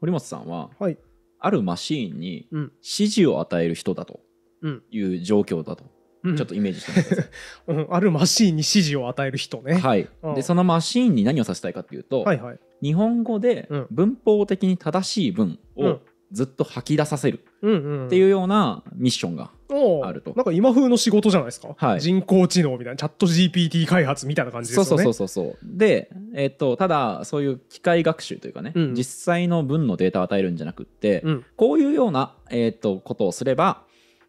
堀本さんは、はい、あるマシーンに指示を与える人だという状況だと、うん、ちょっとイメージしてみてください、うん、あるマシーンに指示を与える人ねはいでそのマシーンに何をさせたいかっていうと、はいはい、日本語で文法的に正しい文をずっと吐き出させるっていうようなミッションがあると、うんうん、なんか今風の仕事じゃないですか、はい、人工知能みたいなチャット GPT 開発みたいな感じですよねそうそうそうそうで、えー、っとただそういう機械学習というかね、うん、実際の文のデータを与えるんじゃなくって、うん、こういうような、えー、っとことをすれば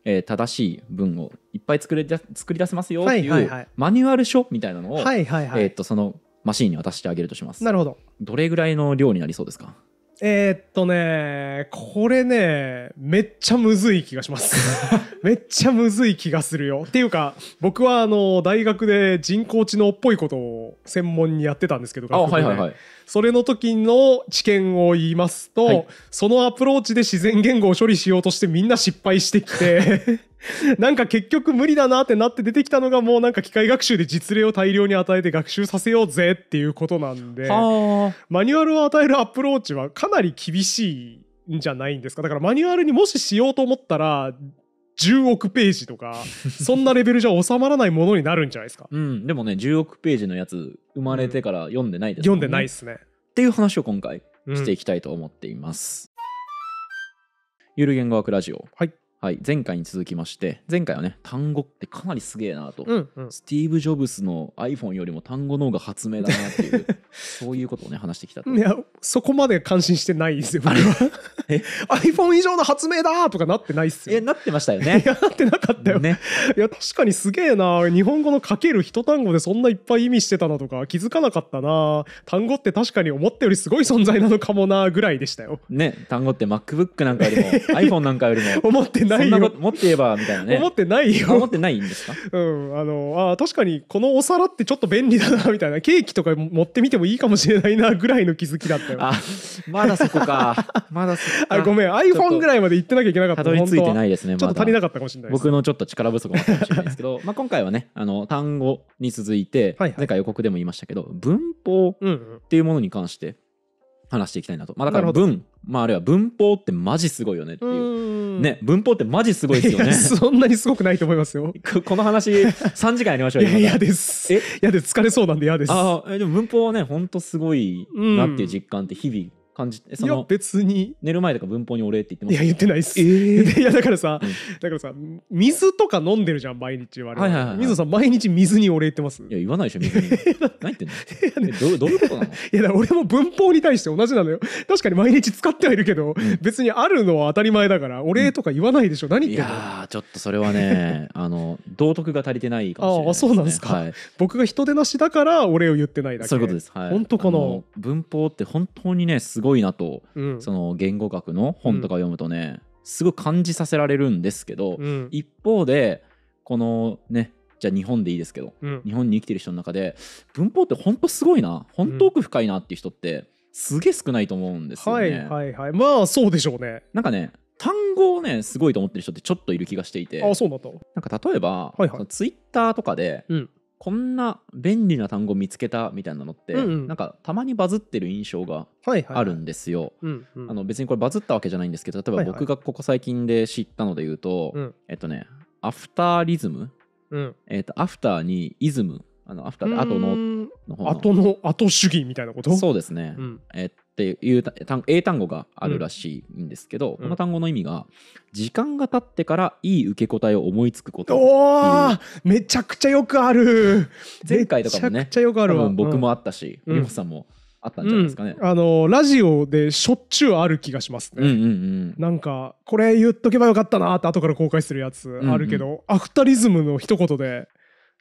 えー、正しい文をいっぱい作れ作り出せますよっていうマニュアル書みたいなのを、はいはいはい、えー、っとそのマシーンに渡してあげるとしますなるほどどれぐらいの量になりそうですかえー、っとね、これね、めっちゃむずい気がします。めっちゃむずい気がするよ。っていうか、僕はあの大学で人工知能っぽいことを専門にやってたんですけど、はいはいはい。それの時の知見を言いますと、はい、そのアプローチで自然言語を処理しようとしてみんな失敗してきて なんか結局無理だなってなって出てきたのがもうなんか機械学習で実例を大量に与えて学習させようぜっていうことなんでマニュアルを与えるアプローチはかなり厳しいんじゃないんですかだからマニュアルにもししようと思ったら10億ページとか そんなレベルじゃ収まらないものになるんじゃないですか、うん、でもね10億ページのやつ生まれてから読んでないですね、読んでないですねっていう話を今回していきたいと思っています、うん、ゆる言語学ラジオはいはい、前回に続きまして前回はね単語ってかなりすげえなと、うんうん、スティーブ・ジョブスの iPhone よりも単語の方が発明だなっていう そういうことをね話してきたといやそこまで感心してないですよれは iPhone 以上の発明だとかなってないっすよえなってましたよねいやなってなかったよ、ね、いや確かにすげえな日本語の書ける一単語でそんないっぱい意味してたなとか気づかなかったな単語って確かに思ったよりすごい存在なのかもなぐらいでしたよね単語って MacBook なんかよりも iPhone なんかよりも思ってないよ。持って言えばみたいなね。思ってないよ。思ってないんですか。うん、あのあ確かにこのお皿ってちょっと便利だなみたいなケーキとか持ってみてもいいかもしれないなぐらいの気づきだったよ。あ、まだそこか。まだそこか。あごめん iPhone ぐらいまで行ってなきゃいけなかった。たどり着いてないですね。ちょっと足りなかったかもしれない、僕のちょっと力不足もあったかもしれないですけど、まあ今回はねあの単語に続いて、はいはい、前回予告でも言いましたけど文法っていうものに関して。話していきたいなと。まあ、だから文まあ、あるいは文法ってマジすごいよねっていう。ね、文法ってマジすごいですよね。そんなにすごくないと思いますよ。この話、3時間やりましょうよ。や、です。え嫌で疲れそうなんで嫌です。ああ、でも文法はね、ほんとすごいなっていう実感って日々感じその別に寝る前とか文法にお礼って言ってますいや言ってないっす、えー、いやだからさ、うん、だからさ水とか飲んでるじゃん毎日我々、はいはいはい、水さん毎日水にお礼言ってますいや言わないでしょ水に 何言ってんの、ね、どどういうことなのいやだ俺も文法に対して同じなのよ確かに毎日使ってはいるけど、うん、別にあるのは当たり前だからお礼とか言わないでしょ、うん、何言ってんのいやちょっとそれはね あの道徳が足りてないかもしれない、ね、ああそうなんですか、はい、僕が人手なしだからお礼を言ってないだけそういうことです、はい、本当かな文法って本当にねすごいごいなと、うん、その言語学の本とか読むとね、すごい感じさせられるんですけど、一方でこのねじゃあ日本でいいですけど、日本に生きてる人の中で文法ってほんとすごいな本当奥深いなっていう人ってすげえ少ないと思うんですよね。はいはいはいまあそうでしょうね。なんかね単語をねすごいと思ってる人ってちょっといる気がしていてあそうなんだなんか例えば、はいはい、ツイッターとかで、うん、こんな便利な単語見つけたみたいなのって、うんうん、なんかたまにバズってる印象があるんですよ。あの別にこれバズったわけじゃないんですけど例えば僕がここ最近で知ったので言うと、はいはい、えっとねアフターリズム、うん、えっとアフターにイズムあのアフターで後のの後の後主義みたいなことそうですね、うん、えっっていう英単語があるらしいんですけど、うん、この単語の意味が時間が経ってからいい受け答えを思いつくことおめちゃくちゃよくある前回とかもねめちゃくちゃよくあるわ僕もあったし美穂、うん、さんもあったんじゃないですかね、うん、あのラジオでしょっちゅうある気がしますね、うんうんうん、なんかこれ言っとけばよかったなって後から後悔するやつあるけど、うんうん、アフタリズムの一言で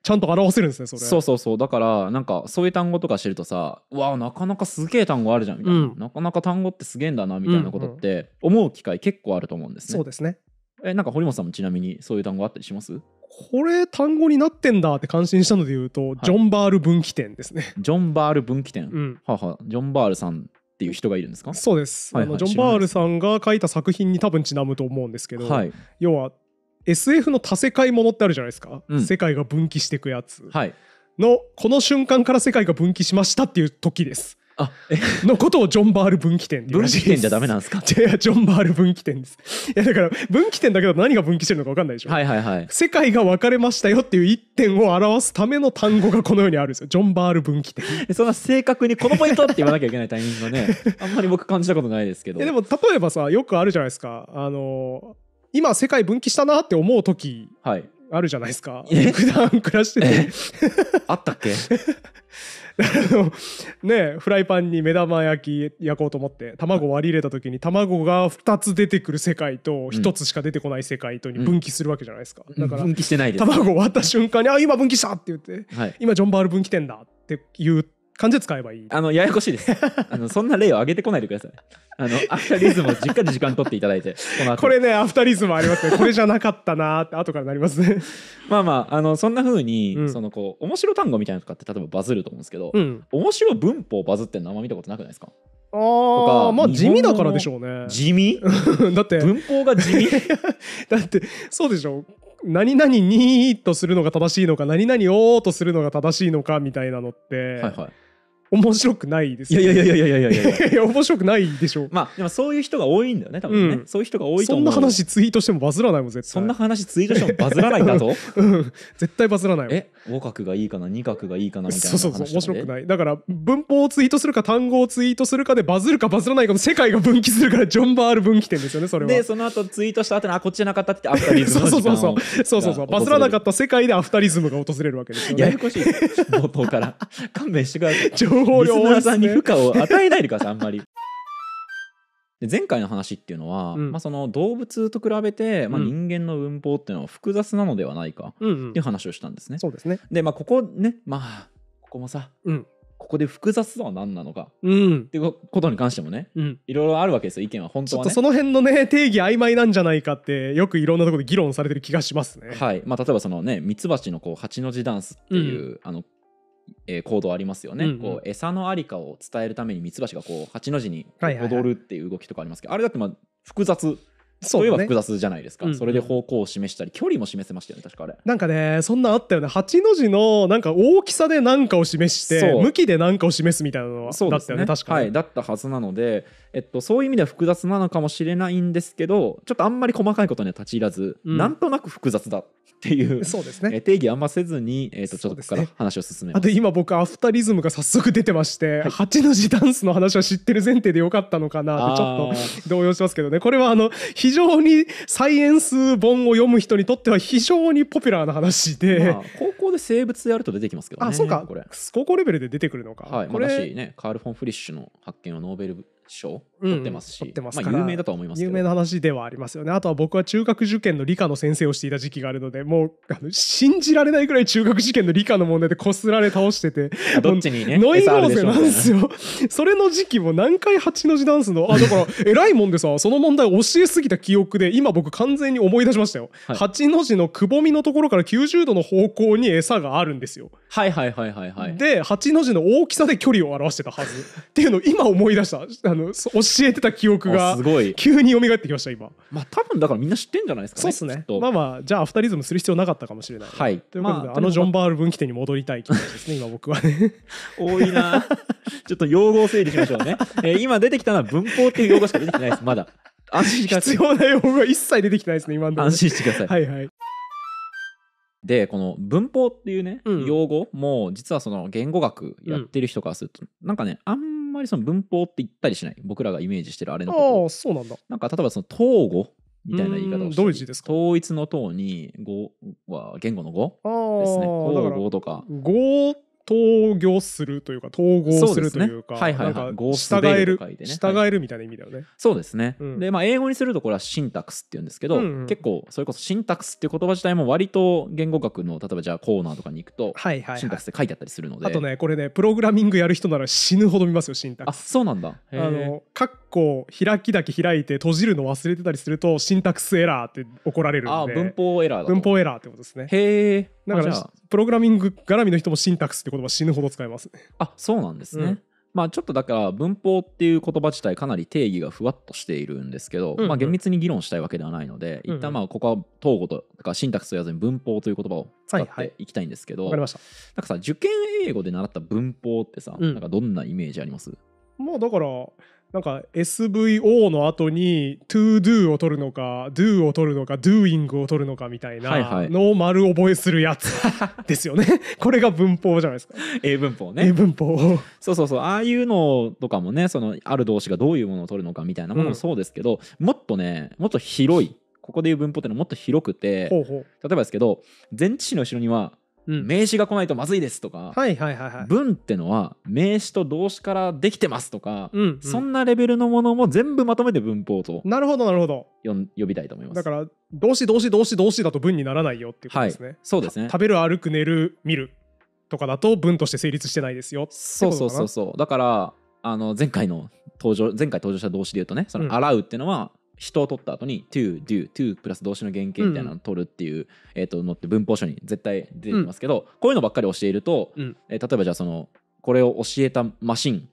ちゃんと表せるんですねそれそうそうそうだからなんかそういう単語とか知るとさうわなかなかすげえ単語あるじゃんみたいな、うん、なかなか単語ってすげえんだなみたいなことって思う機会結構あると思うんですね、うんうん、そうですねえなんか堀本さんもちなみにそういう単語あったりしますこれ単語になってんだって感心したので言うと、はい、ジョン・バール分岐点ですねジョン・バール分岐点、うん、ははジョン・バールさんっていう人がいるんですかそうです、はいはい、あのジョン・バールさんが書いた作品に多分ちなむと思うんですけど、はい、要は SF の多世界ものってあるじゃないですか、うん、世界が分岐していくやつ、はい、のこの瞬間から世界が分岐しましたっていう時です。あのことをジョン・バール分岐点って分岐点じゃダメなんですかいやジョン・バール分岐点ですいやだから分岐点だけど何が分岐してるのか分かんないでしょはいはいはい世界が分かれましたよっていう一点を表すための単語がこのようにあるんですよジョン・バール分岐点そんな正確にこのポイントって言わなきゃいけないタイミングがねあんまり僕感じたことないですけどでも例えばさよくあるじゃないですかあのー今世界分岐したなって思う時はいあるじゃないですか普段暮らしててあったっけ ねフライパンに目玉焼き焼こうと思って卵割り入れた時に卵が2つ出てくる世界と1つしか出てこない世界とに分岐するわけじゃないですか、うん、だから分岐してないです卵割った瞬間に「あ今分岐した!」って言って、はい、今ジョン・バール分岐点だ」って言う漢字使えばいいあのややこしいです あのそんな例を上げてこないでくださいあのアフタリズムをじっかり時間取っていただいてここれねアフタリズムありますねこれじゃなかったなって後からなりますね まあまああのそんなふうに、ん、そのこう面白単語みたいなのとかって例えばバズると思うんですけど、うん、面白文法バズってのあんま見たことなくないですかあまあ地味だからでしょうね地味 だって文法が地味だってそうでしょ何々にとするのが正しいのか何々をとするのが正しいのかみたいなのって、はいはい、面白くないですよ、ね、いやいやいやいやいやいやいや面白くないでしょまあでもそういう人が多いんだよね多分ね、うん、そういう人が多いと思うそんな話ツイートしてもバズらないもん絶対 そんな話ツイートしてもバズらないんだと、うん、絶対バズらないえ語学がいいかな二学がいいかなみたいなそうそうそう面白くないだから文法をツイートするか単語をツイートするかでバズるかバズらないかの世界が分岐するからジョン・バール分岐点ですよねそれはでその後ツイートした後にあこっちじゃなかったってアフタリズムがそうそうそうそうそうそうバズらなかった世界でアフタリズムが訪れるわけですよねややこしい冒頭から勘弁してください 情報量さんに負荷を与えないでくださいあんまり。で前回の話っていうのは、うんまあ、その動物と比べて、まあ、人間の文法っていうのは複雑なのではないかっていう話をしたんですね。そうですね。でまあここねまあここもさ、うんここで複雑さは何なのかっていうことに関してもねうん。いろいろあるわけですよ意見は本ち当ょっはとそ。の辺のね定義曖昧なんじゃないかってよくいろんなところで議論されてる気がしますね。はいまあ、例えばそのねミツバチのこう八の字ダンスっていう、あのえ行動ありますよね、うんうん、こう餌のありかを伝えるためにミツバチがこう8の字に踊るっていう動きとかありますけど、はいはい、あれだってまあ複雑そう、ね、いえば複雑じゃないですか、うんそれで方向を示したり距離も示せましたよね確かあれなんかねそんなあったよね八の字のなんか大きさで何かを示して向きで何かを示すみたいなのはそうだったよね、ね、確かはいだったはずなので、えっと、そういう意味では複雑なのかもしれないんですけどちょっとあんまり細かいことには立ち入らず、うん、なんとなく複雑だっていうそうですね、定義あんませずに、えー、とちょっとここから話を進めます、ね、あと今僕アフタリズムが早速出てまして、はい、の字ダンスの話は知ってる前提でよかったのかなってちょっと動揺しますけどねこれはあの「非常にサイエンス本を読む人にとっては非常にポピュラーな話で、まあ、高校で生物やると出てきますけどねあそうかこれ高校レベルで出てくるのか、はい、これ、まあ、ねカール・フォン・フリッシュの発見はノーベル賞取ってますし、うん、ますまあ、有名だと思います有名な話ではありますよねあとは僕は中学受験の理科の先生をしていた時期があるのでもうあの信じられないぐらい中学受験の理科の問題でこすられ倒してて どっちにねノイローゼなんですよそれの時期も何回八の字ダンスのあだから偉いもんでさその問題教えすぎた記憶で今僕完全に思い出しましたよ、はい、8の字のくぼみのところから90度の方向に餌があるんですよはいはいはいはいはいで8の字の大きさで距離を表してたはずっていうのを今思い出したの 教えてた記憶がすごい急に蘇ってきました今まあ多分だからみんな知ってんじゃないですかねそうですねまあまあじゃあアフタリズムする必要なかったかもしれないはいということで、まあ、あのジョン・バール分岐点に戻りたい気持ちですね今僕はね 多いなちょっと用語を整理しましょうね、えー、今出てきたのは文法っていう用語しか出てきてないですまだ安心してください必要な用語が一切出てきてないですね今の、安心してくださいはいはいでこの文法っていうね、うん、用語も実はその言語学やってる人からすると、うん、なんかねあんまりその文法って言ったりしない僕らがイメージしてるあれのことああそうなんだなんか例えばその統合みたいな言い方をすか統一の統に語は言語の語ですね統合とか語統合するというか統合するというか、ね、はいはい、はい、従える、ね、従えるみたいな意味だよね、はい、そうですね、うん、でまあ英語にするとこれはシンタクスって言うんですけど、うんうん、結構それこそシンタクスっていう言葉自体も割と言語学の例えばじゃあコーナーとかに行くと、はいはい、はい、シンタクスって書いてあったりするのであとねこれねプログラミングやる人なら死ぬほど見ますよシンタクスあそうなんだあのカッコ開きだけ開いて閉じるの忘れてたりするとシンタクスエラーって怒られるんであ文法エラーだ文法エラーってことですねへえだから、プログラミング絡みの人もシンタクスって言葉死ぬほど使いますあそうなんですね。うん、まあ、ちょっとだから文法っていう言葉自体かなり定義がふわっとしているんですけど、うんうん、まあ、厳密に議論したいわけではないので、うんうん、一旦まあここは統合とかシンタクスと言わずに文法という言葉を使っていきたいんですけど、はいはい、なんかさ受験英語で習った文法ってさ、うん、なんかどんなイメージありますもうだからなんか SVO の後に to do を取るのか do を取るのか doing を取るのかみたいなのを丸覚えするやつ ですよねこれが文法じゃないですか英文法ね英文法そうそうそうああいうのとかもねそのある動詞がどういうものを取るのかみたいなものもそうですけど、うん、もっとねもっと広いここでいう文法ってのはもっと広くて例えばですけど前置詞の後ろには名詞が来ないとまずいですとか、文ってのは名詞と動詞からできてますとか、うんうん、そんなレベルのものも全部まとめて文法となるほどなるほど呼びたいと思いますだから動詞動詞動詞動詞だと文にならないよっていうことですね、はい、そうですね食べる歩く寝る見るとかだと文として成立してないですよそうそうそうそうだからあの前回の登場前回登場した動詞で言うとねその洗うっていうのは、人を取った後に to do to プラス動詞の原型みたいなのを取るっていう、うん、えっとのって文法書に絶対出てきますけど、うん、こういうのばっかり教えると、うん、え例えばじゃあそのこれを教えたマシン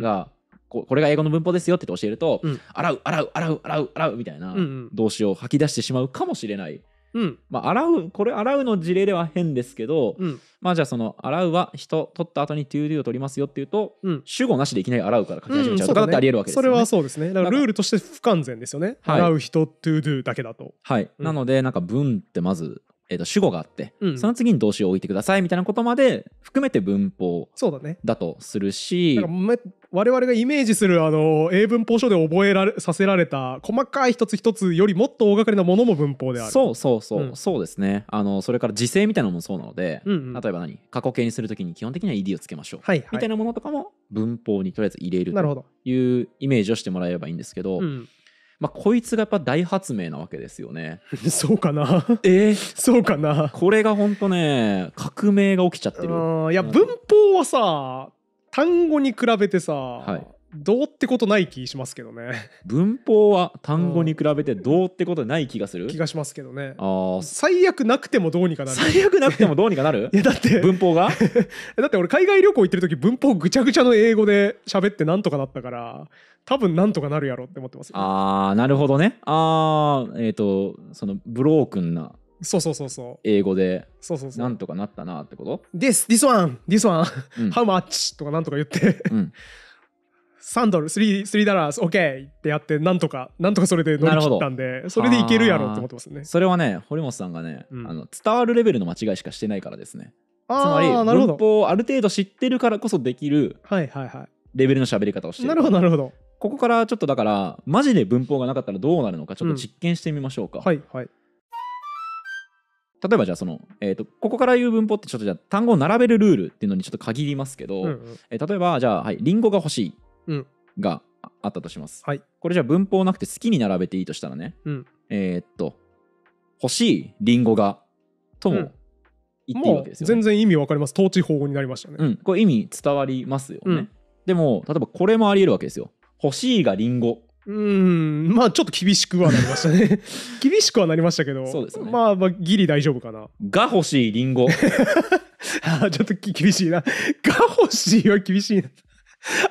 が、ここれが英語の文法ですよって教えると、洗う洗う洗う洗う洗うみたいな動詞を吐き出してしまうかもしれないうん、まあ、洗うこれ洗うの事例では変ですけど、うん、まあじゃあその洗うは人取った後にトゥードゥを取りますよっていうと、うん、主語なしでいきなり洗うから書き始めちゃうとかだってありえるわけですよね,、それはそうですねだからルールとして不完全ですよね、洗う人だけだとはい、なのでなんか文ってまずえー、と主語があって、うん、その次に動詞を置いてくださいみたいなことまで含めて文法だとするし、ね、我々がイメージするあの英文法書で覚えられさせられた細かい一つ一つよりもっと大掛かりなものも文法であるそうそうそう、うん、そうですねあのそれから時制みたいなのもそうなので、うんうん、例えば何過去形にするときに基本的には ED をつけましょう、はいはい、みたいなものとかも文法にとりあえず入れるというイメージをしてもらえればいいんですけど、うんまあ、こいつがやっぱ大発明なわけですよね。そうかな。えー、そうかな。これが本当ね、革命が起きちゃってる。いや、文法はさ、単語に比べてさ、はい、どうってことない気しますけどね文法は単語に比べてどうってことない気がする気がしますけどねあ最悪なくてもどうにかなる最悪なくてもどうにかなるいやだって文法が だって俺海外旅行行ってる時文法ぐちゃぐちゃの英語で喋ってなんとかなったから多分なんとかなるやろって思ってます、ああなるほどねああえっ、ー、とそのブロークンなそうそうそうそう英語でそうそうそうなんとかなったなってことです、i s this one, this one, how much?、とかなんとか言って、うん3ドル、3、3ダラース、OK! ってやって、なんとか、なんとかそれで乗り切ったんで、それでいけるやろうと思ってますね。それはね、堀本さんがね、うん、あの伝わるレベルの間違いしかしてないからですね。つまり、文法をある程度知ってるからこそできる、はいはいはい。レベルの喋り方をしてる。なるほど、なるほど。ここからちょっとだから、マジで文法がなかったらどうなるのか、ちょっと実験してみましょうか。うん、はいはい。例えばじゃあその、えーと、とここから言う文法ってちょっとじゃあ単語を並べるルールっていうのにちょっと限りますけど、うんうん、えー、例えばじゃあ、はい、リンゴが欲しいがあったとします、うんはい、これじゃあ文法なくて好きに並べていいとしたらね、うん、えー、っと欲しいりんごがとも言っていいわけですよ、ね、全然意味わかります統治法になりましたね、うん、これ意味伝わりますよね、でも例えばこれもありえるわけですよ欲しいがりんごうんまあちょっと厳しくはなりましたね 厳しくはなりましたけどそうです、ね、まあまあギリ大丈夫かなが欲しいりんごあちょっと厳しいなが欲しいは厳しいな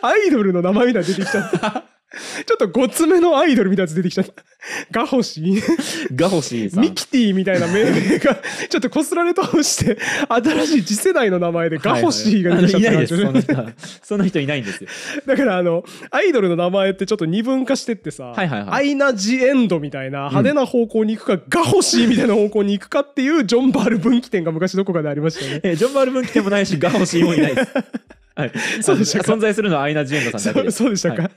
アイドルの名前みたいな出てきちゃった。ちょっとごつめのアイドルみたいなやつ出てきちゃった。ガホシー。ガホシーさん。ミキティみたいな命名が、ちょっとこすられ倒して、新しい次世代の名前でガホシーが出てきちゃった、はいはい、いないです、その人。人いないんですよ。だからあの、アイドルの名前ってちょっと二分化してってさ、はいはいはい、アイナ・ジ・エンドみたいな派手な方向に行くか、うん、ガホシーみたいな方向に行くかっていうジョン・バール分岐点が昔どこかでありましたね。ジョン・バール分岐点もないし、ガホシーもいないです。はい、そうでした存在するのはアイナ・ジ・エンドさんだけそでうそうでしたか、は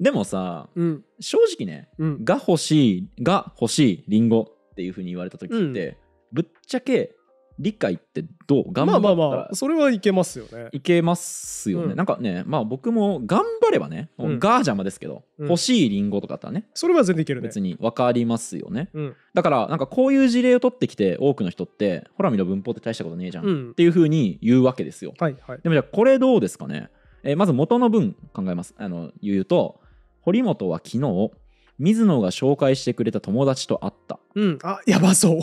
でもさうん正直ねうんが欲しいが欲しいリンゴっていうふうに言われた時って、ぶっちゃけ理解ってどう頑張まあまあまあそれはいけますよねいけますよね、うん、なんかねまあ僕も頑張ればね、ガージャマですけど、うん、欲しいりんごとかだったらねそれは全然いけるね別に分かりますよね、うん、だからなんかこういう事例を取ってきて多くの人ってほらミの文法って大したことねえじゃん、っていうふうに言うわけですよ、はいはい、でもじゃあこれどうですかね、えー、まず元の文考えますあの言うと堀本は昨日水野が紹介してくれた友達と会った。うん、あやばそう。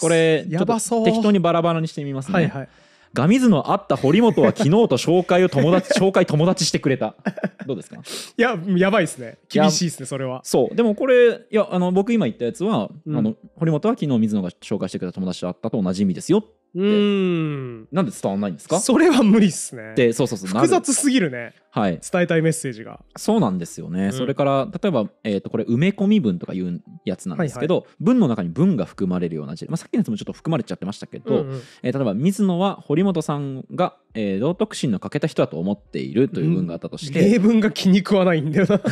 これ、やばそう適当にバラバラにしてみますね。はいはい。が水野会った堀本は昨日と紹介を友達紹介友達してくれた どうですかいややばいですね厳しいですねそれはそうでもこれいやあの僕今言ったやつは、うん、あの堀本は昨日水野が紹介してくれた友達と会ったと同じ意味ですよっうんなんで伝わんないんですかそれは無理っすねでそうそうそう複雑すぎるねはい伝えたいメッセージがそうなんですよね、うん、それから例えば、えーと、これ埋め込み文とかいうやつなんですけど、はいはい、文の中に文が含まれるような字、まあ、さっきのやつもちょっと含まれちゃってましたけど、うんうん、えー、例えば水野は堀本さんが、えー、道徳心の欠けた人だと思っているという文があったとして、うん、例文が気に食わないんだよな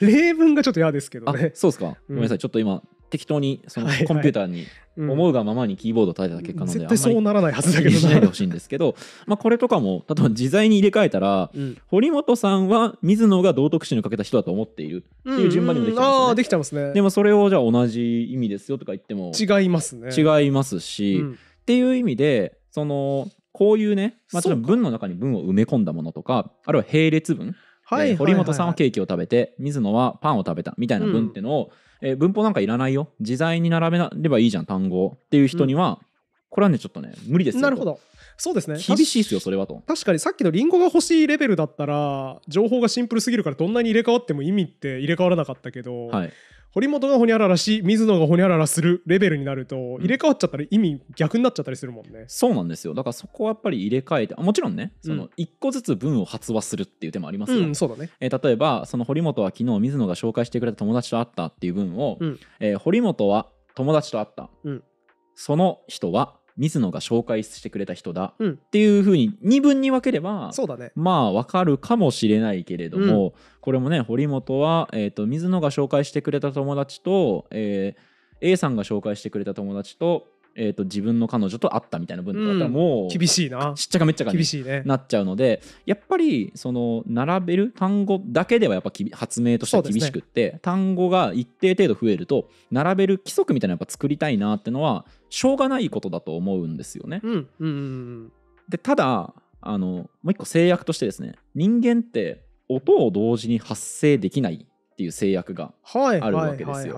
例文がちょっと嫌ですけどねそうですか、ごめんなさいちょっと今適当にそのコンピューターに思うがままにキーボードを叩いた結果なので、そうならないはずだけどしないでほしいんですけどまあこれとかも例えば自在に入れ替えたら、堀本さんは水野が道徳心にかけた人だと思っているっていう順番にもできちゃ、んあできちゃいますねでもそれをじゃあ同じ意味ですよとか言っても違いますね違いますし、っていう意味でそのこういうね、まあ、ちょっと文の中に文を埋め込んだものとかあるいは並列文、はい、堀本さんはケーキを食べて水野はパンを食べたみたいな文ってのを、うんえー、文法なんかいらないよ自在に並べればいいじゃん単語っていう人には、うん、これはねちょっとね無理ですなるほどそうですね厳しいですよそれはと確かにさっきのりんごが欲しいレベルだったら情報がシンプルすぎるからどんなに入れ替わっても意味って入れ替わらなかったけど、はい、堀本がほにゃららし水野がほにゃららするレベルになると入れ替わっちゃったら意味逆になっちゃったりするもんね、うん、そうなんですよだからそこはやっぱり入れ替えてもちろんねその1個ずつ文を発話するっていう手もありますよ、うん、そうだね、えー、例えばその堀本は昨日水野が紹介してくれた友達と会ったっていう文を、うん、えー、堀本は友達と会った、その人は水野が紹介してくれた人だっていうふうに二分に分ければ、そうだね、まあ分かるかもしれないけれども、うん、これもね堀本は、えーと水野が紹介してくれた友達と、えー、A さんが紹介してくれた友達とえーと、自分の彼女と会ったみたいな文とかだったらもう、厳しいなしっちゃかめっちゃかに、ね、なっちゃうのでやっぱりその並べる単語だけではやっぱき発明としては厳しくって、ね、単語が一定程度増えると並べる規則みたいなやっぱ作りたいなってのはしょうがないことだと思うんですよね。ううんんうん、うん、でただあのもう一個制約としてですね人間って音を同時に発生できないっていう制約があるわけですよ。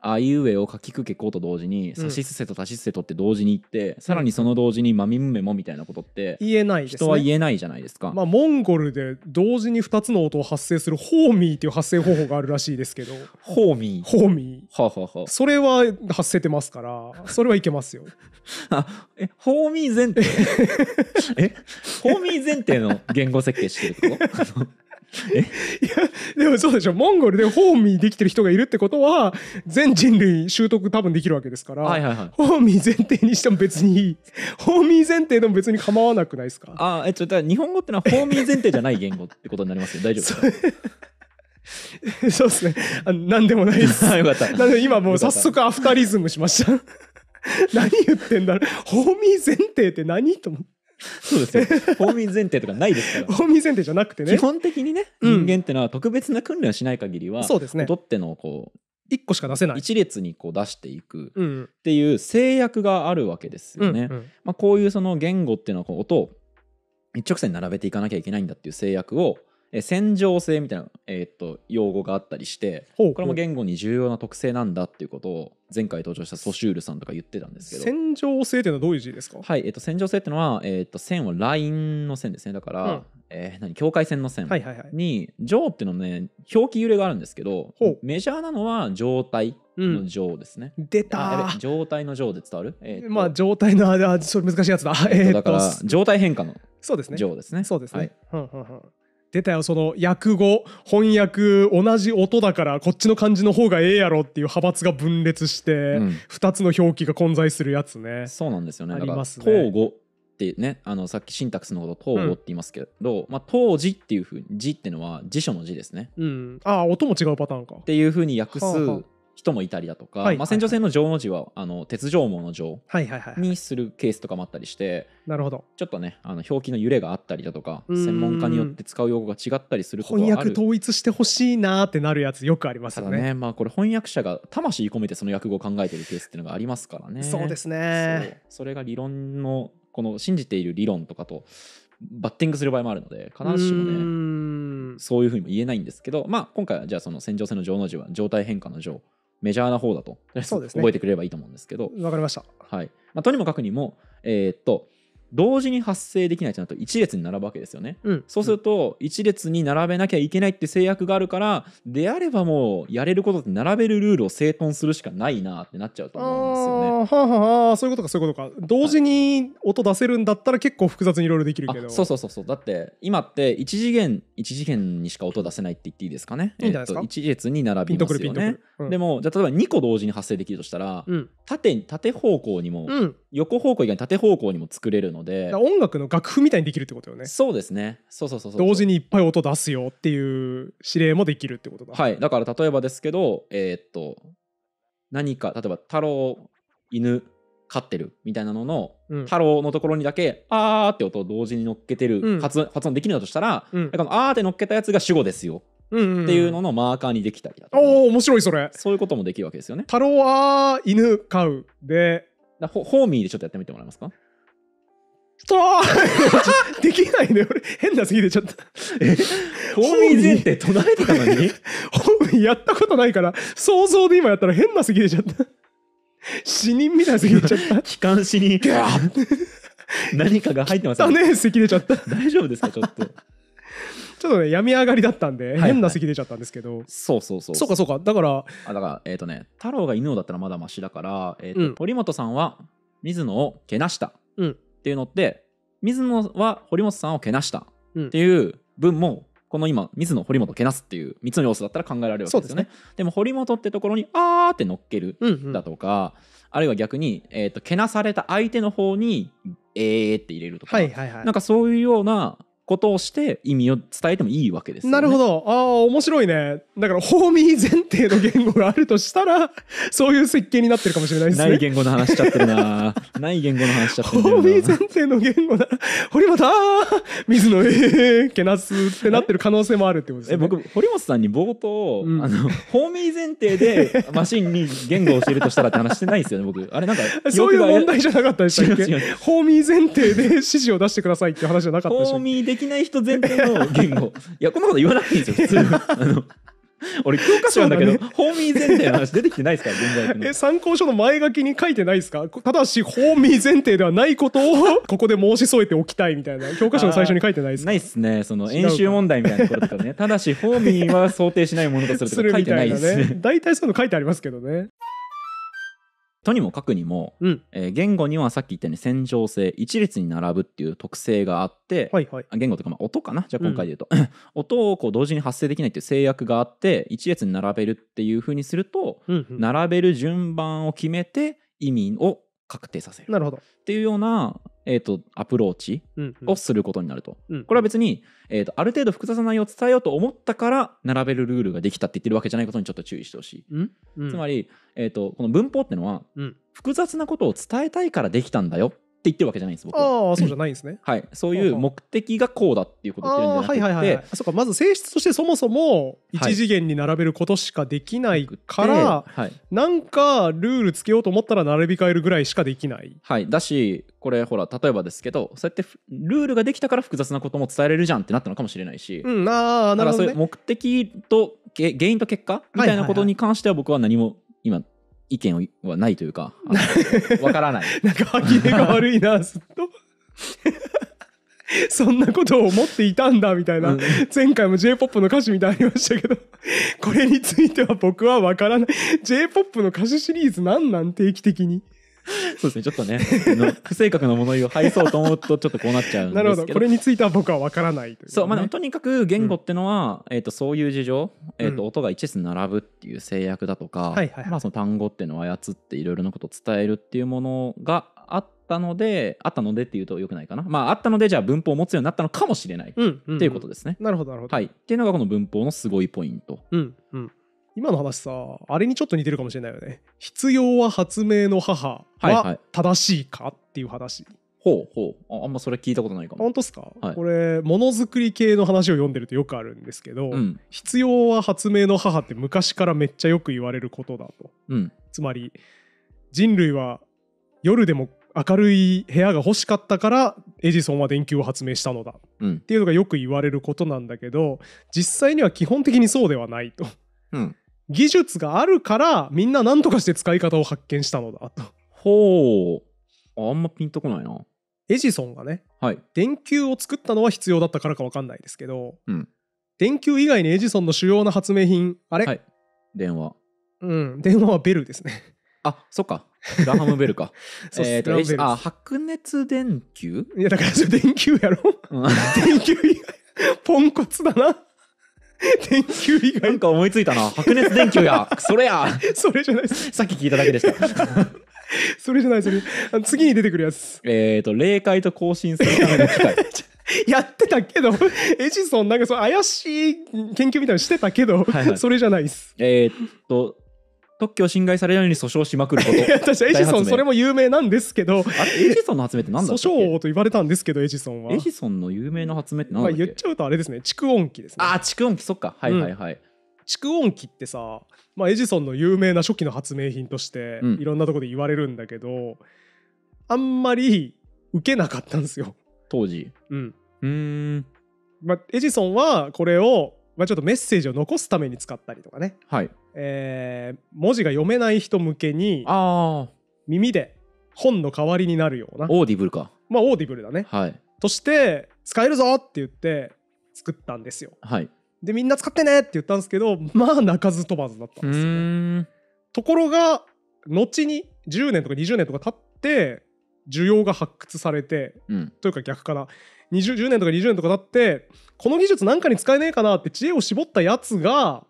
あいうえをかきくけこと同時に「さしすせとたしすせと」って同時に言って、うん、さらにその同時に「まみむめも」みたいなことって言えない、人は言えないじゃないですか。まあ、モンゴルで同時に2つの音を発生する「ホーミー」っていう発声方法があるらしいですけど「ホーミー」ホーミーはははそれは発せてますからそれはいけますよ。あえホーミー前提 えホーミー前提の言語設計してるってこと いやでもそうでしょモンゴルでホーミーできてる人がいるってことは全人類習得多分できるわけですから、はいはいはいホーミー前提にしても別にホーミー前提でも別に構わなくないですかあーえっとだ日本語ってのはホーミー前提じゃない言語ってことになりますよ大丈夫ですか そうですねあ何でもないです よかったなので今もう早速アフタリズムしました 何言ってんだろうホーミー前提って何と思ってそうですよ公民前提とかないですから公民 前提じゃなくてね基本的にね人間ってのは特別な訓練をしない限りは、そうですね、とってのこう一個しか出せない一列にこう出していくっていう制約があるわけですよね。うんうん、まあ、こういうその言語っていうのはこう音を一直線に並べていかなきゃいけないんだっていう制約をえ線状性みたいな、えー、っと用語があったりしてこれも言語に重要な特性なんだっていうことを前回登場したソシュールさんとか言ってたんですけど線状性っていうのはどういう字ですかはい、えー、っと線状性っていうのは、えー、っと線はラインの線ですねだから、うん、えー、何境界線の線に「いはいはい」っていうのはね表記揺れがあるんですけどメジャーなのは状態の上ですね、うん、出た状態の上で伝わる、えー、まあ状態のあそれ難しいやつだ、えー、だから状態変化のそうですねですねそうですね、はい、ははは出たよその訳語翻訳同じ音だからこっちの漢字の方がええやろっていう派閥が分裂して、う2つの表記が混在するやつねそうなんですよねありますね統語ってねあのさっきシンタクスのこと東語って言いますけど、うん、まあ、当時っていうふうに字ってのは辞書の字ですね、うん、ああ音も違うパターンかっていうふうに訳す人もいたりだとか、まあ、戦場戦の城の字はあの鉄条網の城にするケースとかもあったりして、なるほどちょっとねあの表記の揺れがあったりだとか専門家によって使う用語が違ったりすること翻訳統一してほしいなってなるやつよくありますよね。ねまあ、これ翻訳者が魂込めてその訳語を考えてるケースっていうのがありますからね。そうですねそれが理論のこの信じている理論とかとバッティングする場合もあるので必ずしもねうそういうふうにも言えないんですけど、まあ、今回はじゃあその戦場戦の城の字は状態変化の城メジャーな方だと、覚えてくれればいいと思うんですけど。わかりました。はい。まあ、とにもかくにも、えー、っと、同時に発生できないとなると1列に並ぶわけですよね、うん、そうすると1列に並べなきゃいけないって制約があるからであればもうやれることって並べるルールを整頓するしかないなってなっちゃうと思うんですよね。はあはあ、そういうことかそういうことか同時に音出せるんだったら結構複雑にいろいろできるけど、そうそうそうそうだって今って1次元1次元にしか音出せないって言っていいですかねいいんじゃないですか、えー、1列に並びますよね、うん、でもじゃあ例えば2個同時に発生できるとしたら、うん、縦縦方向にも、横方向以外に縦方向にも作れるのので音楽の楽譜みたいにできるってことよねそうですねそうそうそう同時にいっぱい音出すよっていう指令もできるってことだはいだから例えばですけどえー、っと何か例えば太郎犬飼ってるみたいなのの、うん、太郎のところにだけ「あー」って音を同時に乗っけてる、うん、発音できるんだとしたら、うん、だからあーって乗っけたやつが主語ですよっていうののマーカーにできたりだとか、おお面白いそれそういうこともできるわけですよね。太郎は犬飼うでホーミーでちょっとやってみてもらえますかストーンできないね俺変なすぎてちょっとえホーミー前提唱えてたのに本人やったことないから想像で今やったら変なすぎてちゃった死人みたいすぎてちゃった気管死にギャ何かが入ってますね。ね、咳出ちゃった。大丈夫ですか、ちょっと。ちょっとね、病み上がりだったんで、変な咳出ちゃったんですけど。そうそうそう。そうか、そうか、だから。あ、だから、えっ、ー、とね、太郎が犬王だったらまだましだから、えっ、ー、と、うん、本さんは水野をけなした。うん。っていうのって水野は堀本さんをけなしたっていう分も、この今水野堀本けなすっていう3つの要素だったら考えられるわけですよね、ね、でも堀本ってところに「あー」って乗っけるだとか、うんうん、あるいは逆に、えーと、とけなされた相手の方に「えー」って入れるとか、はいはいはい、なんかそういうようなことをして意味を伝えてもいいわけです、ね、なるほどああ面白いねだからホーミー前提の言語があるとしたら そういう設計になってるかもしれないですねない言語の話しちゃってるな ない言語の話しちゃってるホーミー前提の言語だ堀本あ水野えー、けなすってなってる可能性もあるってことですねえ僕堀本さんに冒頭、うん、あのホーミー前提でマシンに言語を教えるとしたらって話してないですよね僕あれなんかそういう問題じゃなかったでしたっけホーミー前提で指示を出してくださいって話じゃなかったでしできない人前提の言語いやこんなこと言わなくていいんですよ普通 あの俺教科書なんだけど、ね、ホーミー前提の話出てきてないですから現在え参考書の前書きに書いてないですかただしホーミー前提ではないことを ここで申し添えておきたいみたいな教科書の最初に書いてないですかないっすねその演習問題みたいなところとかねただしホーミーは想定しないものとするとか書いてないです ね大体、ね、そういうの書いてありますけどねとにもかくにも、うん、えー、言語にはさっき言ったように線状性一列に並ぶっていう特性があって、はいはい、言語とかまあ音かなじゃあ今回で言うと、うん、音をこう同時に発生できないっていう制約があって一列に並べるっていうふうにすると、うんうん、並べる順番を決めて意味を確定させるなるほどっていうような、えーと、アプローチをすることになると、うんうん、これは別に、えーと、ある程度複雑な内容を伝えようと思ったから並べるルールができたって言ってるわけじゃないことにちょっと注意してほしい、うん、つまり、えーと、この文法ってのは、複雑なことを伝えたいからできたんだよって言ってるわけじゃないんです僕ああそうじゃないんですねはいそういう目的がこうだっていうことを言ってるんじゃなくてはいはいはいそうかまず性質としてそもそも一次元に並べることしかできないから、はい、なんかルールつけようと思ったら並び替えるぐらいしかできないはいだしこれほら例えばですけどそうやってルールができたから複雑なことも伝えれるじゃんってなったのかもしれないし、うん、ああなるほど、ね、だからそういう目的と原因と結果みたいなことに関しては僕は何も今意見はないというか、わからない。なんか吐き気が悪いな、ずっと。そんなことを思っていたんだみたいな、前回も J-POP の歌詞みたいありましたけどこれについては僕はわからない J-POP の歌詞シリーズ何なん定期的にそうですね、ちょっとね、不正確な物言いを配そうと思うと、ちょっとこうなっちゃうんですけど。なるほど、これについては僕は分からないいう、ね、そう、まあ、とにかく言語ってのは、うん、えっ、と、そういう事情、えっ、ー、と、音が一列並ぶっていう制約だとか、うん、まあ、その単語っていうのを操っていろいろなことを伝えるっていうものがあったので、あったのでっていうとよくないかな。まあ、あったので、じゃあ文法を持つようになったのかもしれない、うん、っていうことですね。なるほど、なるほど。はい。っていうのがこの文法のすごいポイント。うん、うん。今の話さあれにちょっと似てるかもしれないよね必要は発明の母は正しいかっていう話、はいはいほうほうあんまそれ聞いたことないかも本当っすか、はい、これものづくり系の話を読んでるとよくあるんですけど、うん、必要は発明の母って昔からめっちゃよく言われることだと、うん、つまり人類は夜でも明るい部屋が欲しかったからエジソンは電球を発明したのだ、うん、っていうのがよく言われることなんだけど実際には基本的にそうではないと。うん技術があるからみんな何とかして使い方を発見したのだと。ほうあんまピンとこないな。エジソンがね、はい、電球を作ったのは必要だったからか分かんないですけど、うん、電球以外にエジソンの主要な発明品あれ、はい、電話うん電話はベルですねあそっかグラハムベルか そうえっ、ー、とあ白熱電球いやだから電球やろ、うん、電球以外ポンコツだな電球以外なんか思いついたな白熱電球やそれやそれじゃないですさっき聞いただけでした それじゃないそれ次に出てくるやつえっと霊界と更新するための機械 やってたけどエジソンなんかそ怪しい研究みたいなのしてたけど、はいはいそれじゃないですえーっと特許を侵害されないように訴訟しまくること。確エジソン、それも有名なんですけど。あれ、エジソンの発明って何だっけ訴訟と言われたんですけど、エジソンは。エジソンの有名な発明って何だっけ、まあ、言っちゃうとあれですね、蓄音機ですね。あ、蓄音機、そっか。はいはいはい。うん蓄音機ってさ、まあ、エジソンの有名な初期の発明品としていろんなとこで言われるんだけど、うん、あんまり受けなかったんですよ当時うんうんまあエジソンはこれを、まあ、ちょっとメッセージを残すために使ったりとかね、はい、えー、文字が読めない人向けに耳で本の代わりになるようなオーディブルかまあオーディブルだね、はいとして使えるぞって言って作ったんですよはいでみんな使ってねって言ったんですけどまあ鳴かず飛ばずだったんですよねところが後に10年とか20年とか経って需要が発掘されてうんというか逆かな20 10年とか20年とか経ってこの技術なんかに使えねえかなって知恵を絞ったやつが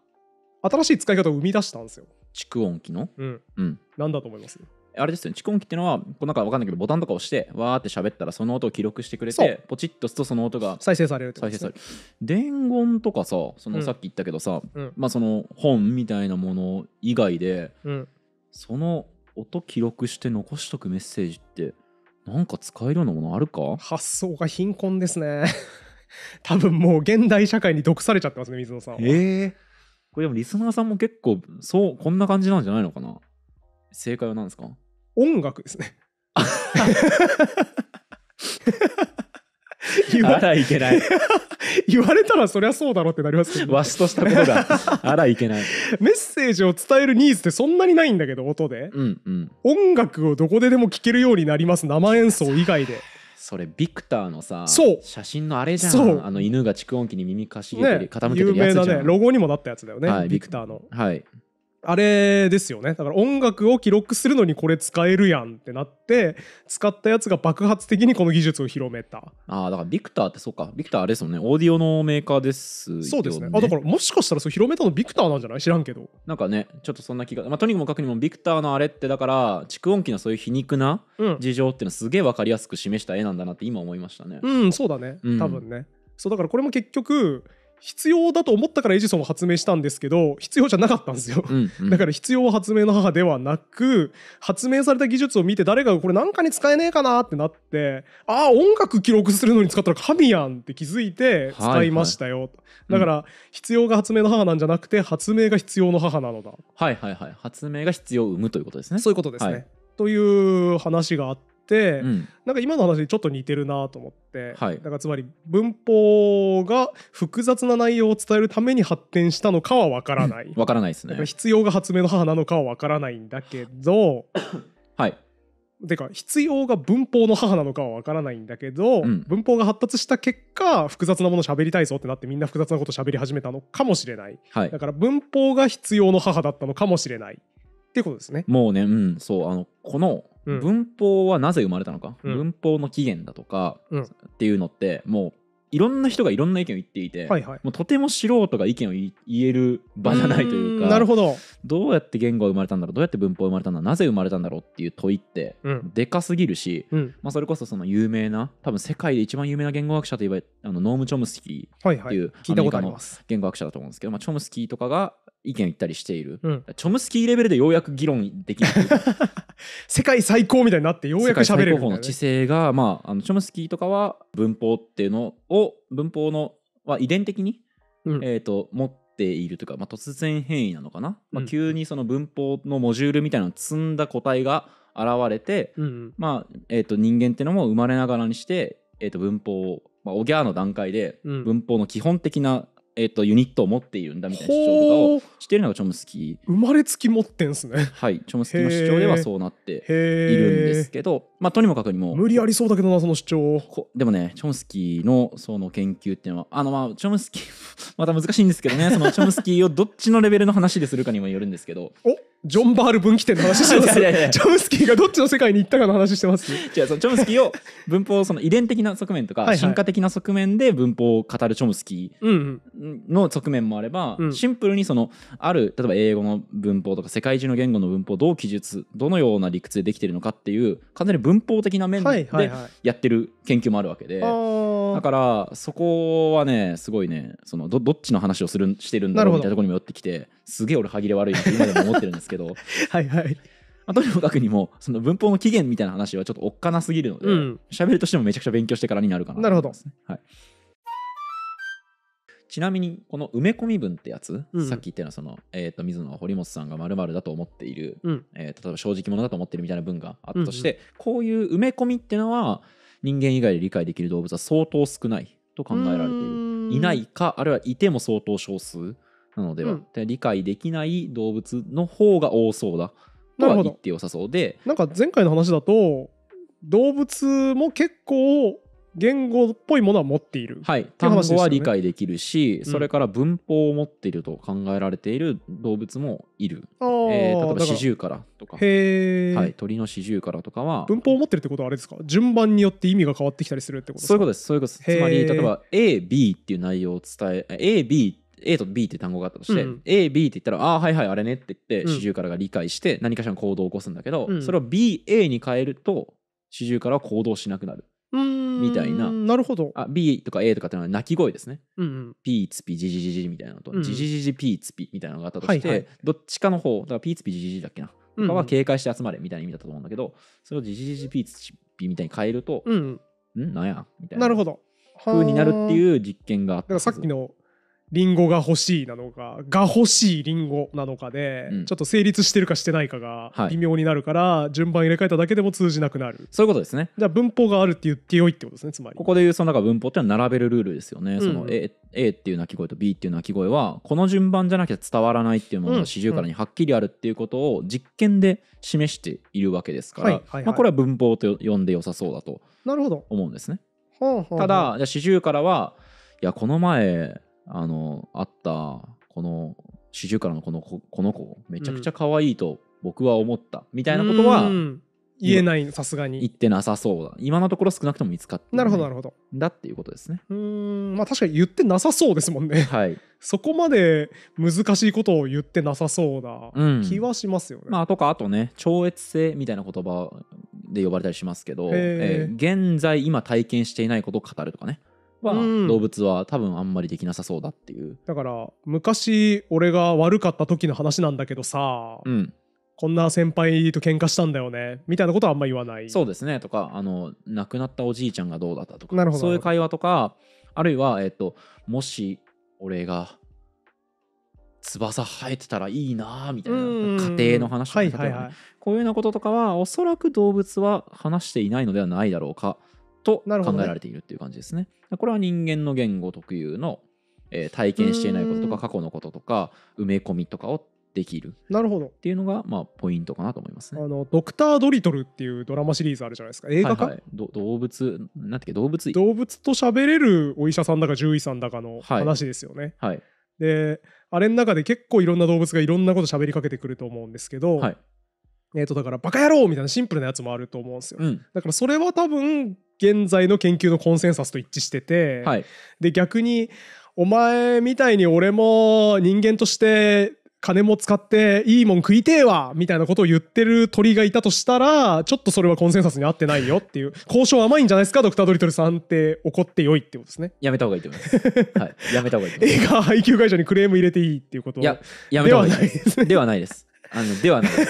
新しい使い方を生み出したんですよ。蓄音機の、うん、うん。なんだと思いますあれですよね、蓄音機っていうのは、こんかわかんないけど、ボタンとか押して、わーって喋ったら、その音を記録してくれて、ポチッとすとその音が再生される、ね、再生される。伝言とかさ、そのさっき言ったけどさ、うん、まあその本みたいなもの以外で、うん、その音記録して残しとくメッセージって、なんか使えるようなものあるか発想が貧困ですね。多分もう現代社会に毒されちゃってますね、水野さんは。えーこれでもリスナーさんも結構そうこんな感じなんじゃないのかな正解は何ですか音楽ですね あらいけない 言われたらそりゃそうだろってなりますけどわしとしたことだ あらいけないメッセージを伝えるニーズってそんなにないんだけど音で、うんうん、音楽をどこででも聴けるようになります生演奏以外でそれビクターのさ写真のあれじゃんあの犬が蓄音機に耳かしげて、傾けてるやつじゃん、有名だねロゴにもなったやつだよね、はい、ビクターのはいあれですよねだから音楽を記録するのにこれ使えるやんってなって使ったやつが爆発的にこの技術を広めたああだからビクターってそうかビクターあれですもんねオーディオのメーカーですよ、ね、そうですねあだからもしかしたらそう広めたのビクターなんじゃない知らんけどなんかねちょっとそんな気が、まあ、とにかくにもビクターのあれってだから蓄音機のそういう皮肉な事情っていうのすげえ分かりやすく示した絵なんだなって今思いましたねうん、うん、そうだね多分ね、そうだからこれも結局必要だと思ったからエジソンを発明したんですけど必要じゃなかったんですよ、うんうん、だから必要は発明の母ではなく発明された技術を見て誰かこれなんかに使えねえかなってなってああ音楽記録するのに使ったら神やんって気づいて使いましたよ、はいはい、だから必要が発明の母なんじゃなくて発明が必要の母なのだはいはいはい発明が必要を生むということですねそういうことですね、はい、という話があって、うん、なんか今の話にちょっと似てるなと思って、はい、だからつまり文法が複雑な内容を伝えるために発展したのかはわからない わからないですね必要が発明の母なのかはわからないんだけどはいてか必要が文法の母なのかはわからないんだけど、うん、文法が発達した結果複雑なもの喋りたいぞってなってみんな複雑なこと喋り始めたのかもしれない、はい、だから文法が必要の母だったのかもしれないっていうことですねもうねうんそうあのこの文法はなぜ生まれたのか、文法の起源だとかっていうのってもういろんな人がいろんな意見を言っていて、はいはい、もうとても素人が意見を言える場じゃないというかなるほどどうやって言語が生まれたんだろうどうやって文法が生まれたんだなぜ生まれたんだろうっていう問いって、でかすぎるし、うん、まあ、それこそその有名な多分世界で一番有名な言語学者といえばあのノーム・チョムスキーっていう、聞いたことあります言語学者だと思うんですけど、まあ、チョムスキーとかが意見を言ったりしている、うん、チョムスキーレベルでようやく議論できる 世界最高みたいになってようやくしべれるの知性が、まあ、あのチョムスキーとかは文法っていうのをを文法のは遺伝的に、うん、えーと、持っているというか、まあ、突然変異なのかな、まあ、急にその文法のモジュールみたいなのを積んだ個体が現れて、うんまあえー、と人間っていうのも生まれながらにして、えー、と文法を、まあ、オギャーの段階で文法の基本的なえっと、ユニットを持っているんだみたいな主張とかをしてるのがチョムスキー生まれつき持ってんすねはいチョムスキーの主張ではそうなっているんですけど、まあ、とにもかくにも無理ありそうだけどなその主張でもねチョムスキーのその研究っていうのはあのまあチョムスキー また難しいんですけどねそのチョムスキーをどっちのレベルの話でするかにもよるんですけどおジョン・バール分岐点の話してますいやいやいやチョムスキーがどっちの世界に行ったかの話してます、じゃそのチョムスキーを 文法その遺伝的な側面とか、進化的な側面で文法を語るチョムスキーの側面もあれば、シンプルにそのある例えば英語の文法とか世界中の言語の文法どう記述どのような理屈でできてるのかっていう完全に文法的な面でやってる研究もあるわけで、だからそこはねすごいねそのどどっちの話をするしてるんだろうみたいなところにも寄ってきてすげえ俺歯切れ悪いって今でも思ってるんですけどけど はいはいまあ、とにもかくにもその文法の起源みたいな話はちょっとおっかなすぎるので喋、うん、るとしてもめちゃくちゃ勉強してからになるかな、ね、なるほど、はい、ちなみにこの埋め込み文ってやつ、うん、さっき言ったようなその、えーと、水野堀本さんがまるだと思っている、うん、えー、例えば正直者だと思ってるみたいな文があったとして、うんうん、こういう埋め込みっていうのは人間以外で理解できる動物は相当少ないと考えられているいないかあるいはいても相当少数なのでは、うん、理解できない動物の方が多そうだとは言ってよさそうでなんか前回の話だと動物も結構言語っぽいものは持っているはい、ね、単語は理解できるし、うん、それから文法を持っていると考えられている動物もいる、うえー、例えばシジュウカラとかへ、はい、鳥のシジュウカラとかは文法を持ってるってことはあれですか順番によって意味が変わってきたりするってことですかそういうことですそういうことですつまり例えば AB っていう内容を伝え AB って A と B って単語があったとして、うん、A、B って言ったら、ああ、はいはい、あれねって言って、主従からが理解して、何かしらの行動を起こすんだけど、うん、それを B、A に変えると、主従からは行動しなくなる。みたいな。なるほど。あ、B とか A とかってのは鳴き声ですね。うん、うん、ピーツピジジジジみたいなのと、うん、ジジジジピーツピみたいなのがあったとして、はいはい、どっちかの方、だからピーツピジジジだっけな。とかは警戒して集まれみたいな意味だったと思うんだけど、それをジジジジピーツピみたいに変えると、うん、んなんやみたいな。なるほど。風になるっていう実験があった。だからさっきのリンゴが欲しいなのかが欲しいリンゴなのかで、うんちょっと成立してるかしてないかが微妙になるから、順番入れ替えただけでも通じなくなるそういうことですね。じゃあ文法があるって言ってよいってことですねつまりここでいうそのな文法っていうのは並べるルールですよね。その A, A っていう鳴き声と B っていう鳴き声はこの順番じゃなきゃ伝わらないっていうものが四十からにはっきりあるっていうことを実験で示しているわけですからまあこれは文法と呼んで良さそうだとなるほど思うんですね。ただじゃあ四十からはいやこの前あのあったこのシジュウカラのこのこの子めちゃくちゃ可愛いと僕は思った、みたいなことは言えないさすがに言ってなさそうだ今のところ少なくとも見つかってなるほどなるほどだっていうことですねうんまあ確かに言ってなさそうですもんね はいそこまで難しいことを言ってなさそうな気はしますよね、うん、まあとかあとね超越性みたいな言葉で呼ばれたりしますけど、えー、現在今体験していないことを語るとかねは動物は多分あんまりできなさそうだっていう、うん、だから昔俺が悪かった時の話なんだけどさ、うん、こんな先輩と喧嘩したんだよねみたいなことはあんま言わないそうですねとかあの亡くなったおじいちゃんがどうだったとかそういう会話とかあるいは、えーと、もし俺が翼生えてたらいいなみたいな家庭の話とか、ねはいはい、こういうようなこととかはおそらく動物は話していないのではないだろうかと考えられているっていう感じですね。ねこれは人間の言語特有の、えー、体験していないこととか過去のこととか埋め込みとかをできるなるほどっていうのがまあポイントかなと思いますね。あのドクター・ドリトルっていうドラマシリーズあるじゃないですか映画化、はいはい、動物なんていう動物動物と喋れるお医者さんだか獣医さんだかの話ですよね。はい、はい、であれの中で結構いろんな動物がいろんなこと喋りかけてくると思うんですけど、はい、えー、とだから「バカ野郎!」みたいなシンプルなやつもあると思うんですよ、うん、だからそれは多分現在の研究のコンセンサスと一致してて、はい、で逆にお前みたいに俺も人間として金も使っていいもん食いてえわみたいなことを言ってる鳥がいたとしたらちょっとそれはコンセンサスに合ってないよっていう交渉甘いんじゃないですかドクタードリトルさんって怒ってよいってことですねやめた方がいいと思います、はい、やめた方がいいい 映画配給会社にクレーム入れていいっていうこといややめた方がいいですではないですあのではないす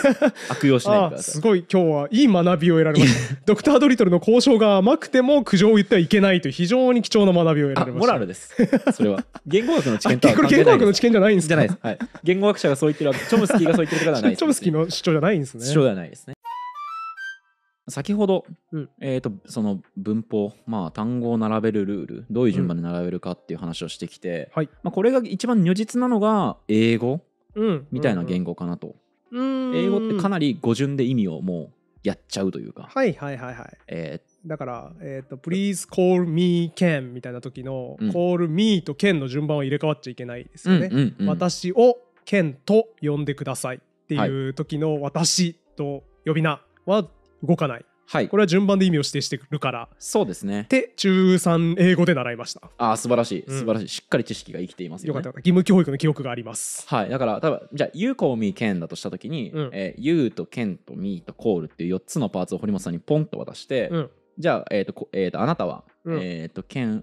悪用しないでくださいすごい今日はいい学びを得られました ドクター・ドリトルの交渉が甘くても苦情を言ってはいけないという非常に貴重な学びを得られましたモラルですそれは 言語学の知見とは関係ない言語学の知見じゃないんですじゃないです、はい、言語学者がそう言ってるわけチョムスキーがそう言ってるからない チョムスキーの主張じゃないんですね主張ではないですね先ほど、うん、えーと、とその文法、まあ、単語を並べるルールどういう順番で並べるかっていう話をしてきて、うんはい、まあ、これが一番如実なのが英語みたいな言語かなと英語ってかなり語順で意味をもうやっちゃうというかはいはいはいはいえーだから、えっ、ー、と、please call me Ken みたいな時の、うん、call me と Ken の順番を入れ替わっちゃいけないですよね。うんうんうん、私を Ken と呼んでくださいっていう時の私と呼び名は動かないはい、これは順番で意味を指定してくるからそうですねで中3英語で習いましたああ素晴らしい素晴らしい、しっかり知識が生きていますよ,、かった義務教育の記憶がありますはいだから多分じゃあ「You call me Ken」だとした時に「うんえー、You」と「Ken」と「Me」と「Call」っていう4つのパーツを堀本さんにポンと渡して、じゃあ、えーとえー、とあなたは、えっ、と「Ken」ん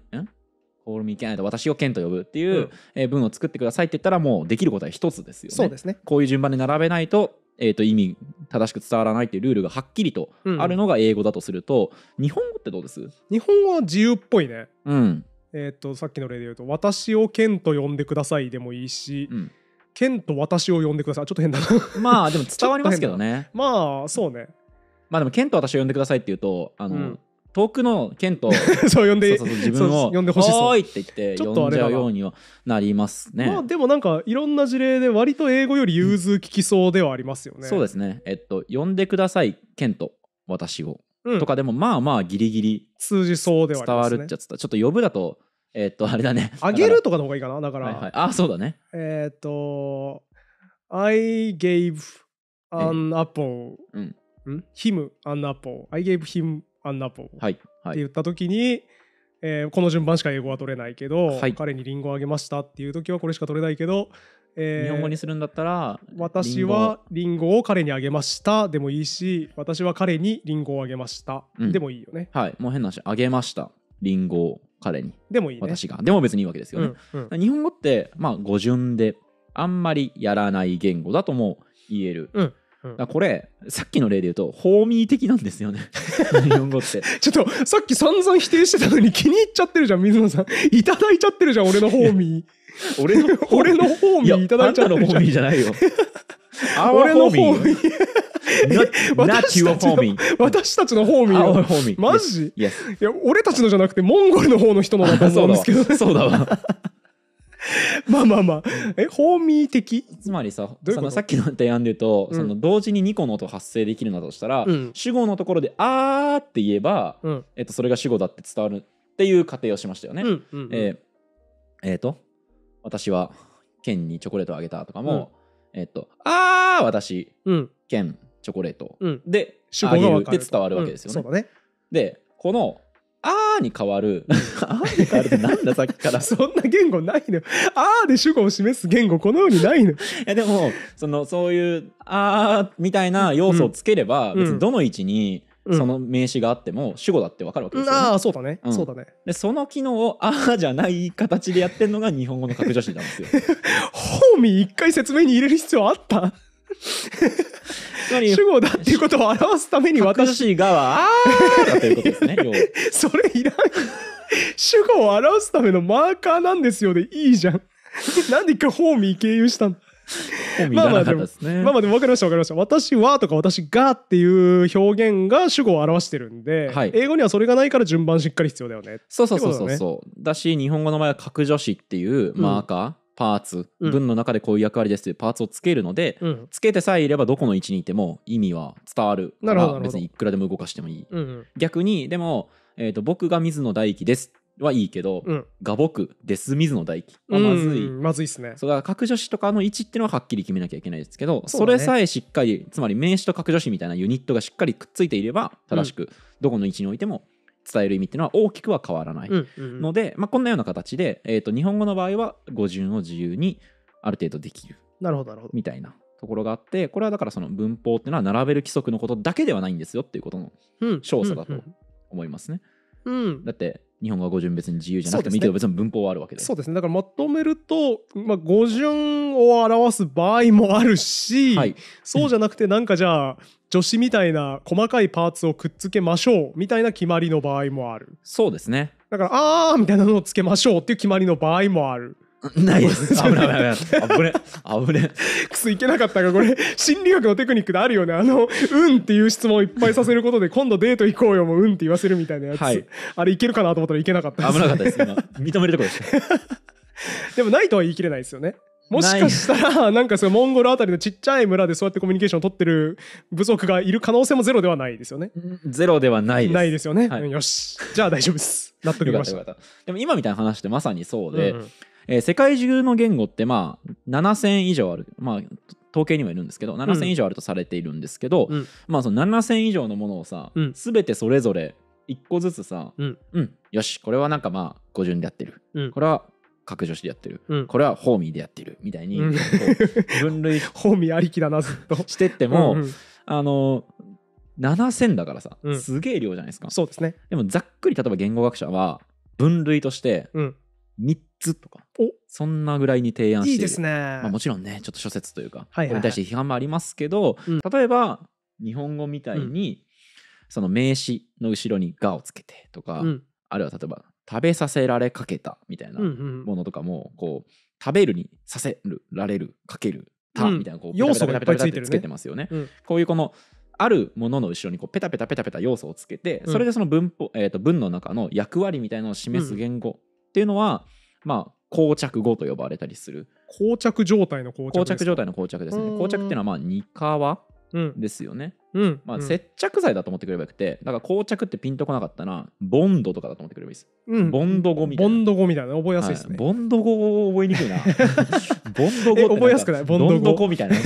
Call me Ken 私を Ken と呼ぶっていう文を作ってくださいって言ったらもうできることは一つですよね。そうですねこういう順番で並べないとえー、と意味正しく伝わらないっていうルールがはっきりとあるのが英語だとすると、うん、日本語ってどうです日本語は自由っぽいね。うん、えっ、ー、とさっきの例で言うと「私をケンと呼んでください」でもいいし。うんケンと私を呼んでください。ちょっと変だなまあでも伝わりますけどね。まあそうね。まあでもケンと私を呼んでくださいっていうと、あの、うん、遠くの県と そう呼んでそうそう自分を呼んでほしそうおいって言って呼んじゃうようにはなりますね。まあでもなんかいろんな事例で割と英語より融通聞きそうではありますよね。うん、そうですね。えっと呼んでください県と私を、うん、とかでもまあまあギリギリ通じそうでは伝わるっちゃちょっと呼ぶだとえっとあれだね。あげるとかの方がいいかなだから。はいはい、あそうだね。えっと I gave an apple、うん、him an apple I gave him アンナポーって言った時に、はいはい、えー、この順番しか英語は取れないけど、はい、彼にリンゴをあげましたっていう時はこれしか取れないけど、えー、日本語にするんだったら私はリンゴを彼にあげましたでもいいし私は彼にリンゴをあげました、うん、でもいいよねはいもう変な話あげましたリンゴを彼にでもいい、ね、私がでも別にいいわけですよね、うんうん、日本語ってまあ語順であんまりやらない言語だとも言える、うんだこれさっきの例で言うとホーミー的なんですよね 日本語ってちょっとさっき散々否定してたのに気に入っちゃってるじゃん水野さんいただいちゃってるじゃん俺のホーミー俺の 俺のホーミー いただいちゃってるじゃん俺のホーミーじゃないよ俺のホーミー私たちの私たちのホーミーマジ、いや俺たちのじゃなくてモンゴルの方の人のだと思うんですけどそうだわ まあまあまあえホーミー的つまりさそのさっきの提案で言うと、うん、その同時に2個の音発生できるんだとしたら、うん、主語のところで「あー」って言えば、うん、えっと、それが主語だって伝わるっていう仮定をしましたよね。うんうんうん、えー、えー、と「私は県にチョコレートをあげた」とかも「えー、っと、あー私、県チョコレート」で「あげる」って伝わるわけですよね。ねでこのあーに変わる。あーに変わるってなんださっきから。そんな言語ないの。あーで主語を示す言語このようにないの。いやでも、そのそういうあーみたいな要素をつければ、うん、別にどの位置に、その名詞があっても主語だってわかるわけですよ、ねうん、ああそうだね、うん、そうだねでその機能を「ああ」じゃない形でやってんのが日本語の格助詞なんですよホーミー一回説明に入れる必要あった主語だっていうことを表すために私がはあということですねそれいらん主語を表すためのマーカーなんですよでいいじゃんなんで一回ホーミー経由したのね、まあまあでも、まあまあでも分かりました分かりました。私はとか私がっていう表現が主語を表してるんで、はい、英語にはそれがないから順番しっかり必要だよね。そうそうそうそうそう。だね、だし、日本語の場合は格助詞っていうマーカー。うんパーツ、文の中でこういう役割ですというパーツをつけるので、うんつけてさえいればどこの位置にいても意味は伝わるかなるほどら別にいくらでも動かしてもいいうん逆にでも、えーと「僕が水野大輝です」はいいけど「うんが僕です水野大輝」はまずい、うんまずいっすねそれから格助詞とかの位置っていうのははっきり決めなきゃいけないですけどそ,、それさえしっかりつまり名詞と格助詞みたいなユニットがしっかりくっついていれば正しくどこの位置に置いても伝える意味っていうのは大きくは変わらないので、うんうん、まあ、こんなような形で、えーと、日本語の場合は語順を自由にある程度できるなるほどなるほどみたいなところがあってこれはだからその文法っていうのは並べる規則のことだけではないんですよっていうことの調査だと思いますね。うん、うん、だって日本語は語順別に自由じゃなくてもいいけど、別に文法はあるわけでそうですねだからまとめると、まあ、語順を表す場合もあるし、はい、そうじゃなくてなんかじゃあ助詞みたいな細かいパーツをくっつけましょうみたいな決まりの場合もあるそうですねだから「あー」みたいなのをつけましょうっていう決まりの場合もあるないです。危ない危ない危ない。危ないくすいけなかったがこれ心理学のテクニックであるよね。あのうんっていう質問をいっぱいさせることで今度デート行こうよもうんって言わせるみたいなやつ。はい、あれいけるかなと思ったらいけなかった、ね、危なかったです。今認めるとこです。でもないとは言い切れないですよね。もしかしたら、なんかそのモンゴルあたりのちっちゃい村でそうやってコミュニケーションを取ってる部族がいる可能性もゼロではないですよね。ゼロではないです。ないですよね。はい、よし。じゃあ大丈夫です。納得しました。でも今みたいな話ってまさにそうで、うんうん、えー、世界中の言語ってまあ7000以上ある。まあ統計にもいるんですけど7000以上あるとされているんですけど、うん、まあその7000以上のものをさ、うん、全てそれぞれ1個ずつさ、うん、うん、よしこれはなんかまあ語順でやってる、うん、これは格助詞でやってる、うんこれはホーミーでやってるみたいに、うん分類 ホーミーありきだなずっとしてっても、うんうんあの7000だからさ、すげえ量じゃないですかそうですねでもざっくり例えば言語学者は分類として3つとか、おそんなぐらいに提案していいですね、まあ、もちろんねちょっと諸説というか、はいはいはいこれに対して批判もありますけど、うん例えば日本語みたいに、その名詞の後ろに「が」をつけてとか、うんあるいは例えば食べさせられかけたみたいなものとかも、こう食べるにさせられるかけるたみたいなこう、要素がついてつけてますよね、こういうこのあるものの後ろにこうペタペタペタペタ要素をつけて、それでその文法、えと文の中の役割みたいなのを示す言語っていうのは、まあ膠着語と呼ばれたりする膠着状態の膠着膠着状態の膠着ですね膠着っていうのはまあ二皮ですよね、うん、まあ、接着剤だと思ってくればよくてだから膠着ってピンとこなかったなボンドとかだと思ってくればいいです、うん、ボンド語みたいなボンド語みたいな覚えやすいですね、はい、ボンド語覚えにくいな ボンド語覚えやすくないボンド語ンドみたいな い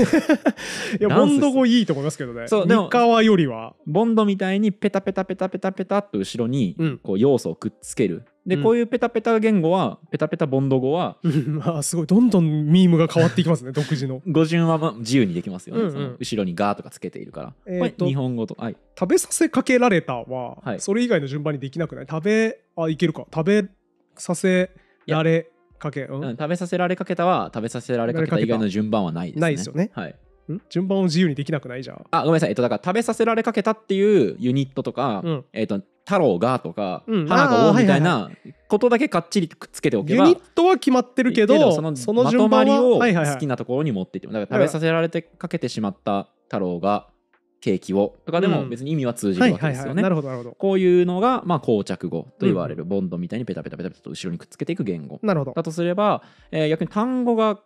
やボンド語いいと思いますけどねそうでも川よりはボンドみたいにペタペタペタペタペタと後ろにこう要素をくっつける、うんで、うんこういうペタペタ言語はペタペタボンド語は あすごいどんどんミームが変わっていきますね独自の 語順はまあ自由にできますよね、うんうん後ろに「ガー」とかつけているから、えー日本語とはい食べさせかけられたは、はいそれ以外の順番にできなくない食べあいけるか食べさせられかけ、うんうん食べさせられかけたは食べさせられかけた以外の順番はないですね。ないですよねはい、順番を自由にできなくないじゃああごめんなさい、えっと、だから食べさせられかけたっていうユニットとか、うんえっと太郎がとか、うん、花がみたいなことだけかっちりくっつけておけば、はいはい、ユニットは決まってるけどそのまとまりを好きなところに持っていってだから食べさせられてかけてしまった太郎がケーキをとかでも別に意味は通じるわけですよね。こういうのが、まあ、膠着語と言われる、ボンドみたいにペタペタペタペタと後ろにくっつけていく言語だとすれば、えー、逆に単語が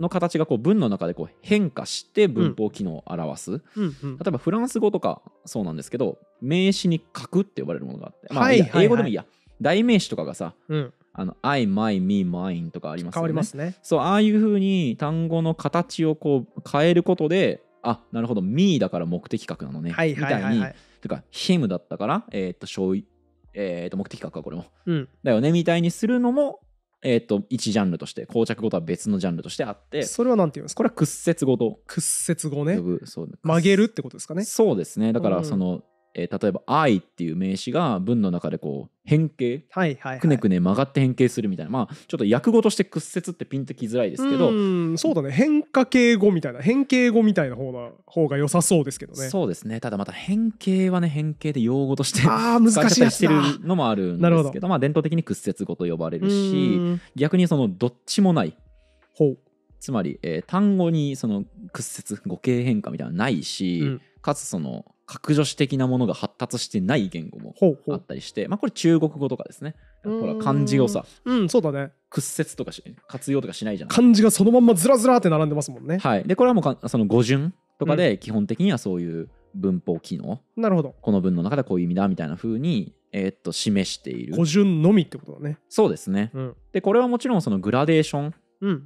の形がこう文の中でこう変化して文法機能を表す、うんうんうん、例えばフランス語とかそうなんですけど名詞に書くって呼ばれるものがあって、まあ、いい、英語でもいいや代名詞とかがさ、うん、あの I, my, me, mine とかありますよね。変わりますね。そう、ああいうふうに単語の形をこう変えることで、あ、なるほど、me だから目的格なのね。はいはいはいはい、みたいに、とか、him だったから、えー、っと、醤えー、っと、目的格か、これも、うん、だよね、みたいにするのも、えっ、ー、と、一ジャンルとして、膠着語とは別のジャンルとしてあって、それはなんていうんですかこれは屈折語と。屈折語ね。曲げるってことですかね。そうですね。だから、その、えー、例えば「愛」っていう名詞が文の中でこう変形、はいはいはい、くねくね曲がって変形するみたいなまあちょっと訳語として屈折ってピンときづらいですけどそうだね変化形語みたいな変形語みたいな方方が良さそうですけどねそうですねただまた変形はね変形で用語としてあ難しいしてるのもあるんですけどまあ、伝統的に屈折語と呼ばれるし逆にそのどっちもないつまり、えー、単語にその屈折語形変化みたいなのないし、うん、かつその「格助詞的なものが発達してない言語もあったりしてまあ、これ中国語とかですねほら漢字をさうんそうだね屈折とかし活用とかしないじゃない漢字がそのまんまずらずらって並んでますもんねはいでこれはもうその語順とかで基本的にはそういう文法機能、うん、なるほどこの文の中でこういう意味だみたいな風にえー、っと示している語順のみってことだねそうですね、うん、でこれはもちろんそのグラデーション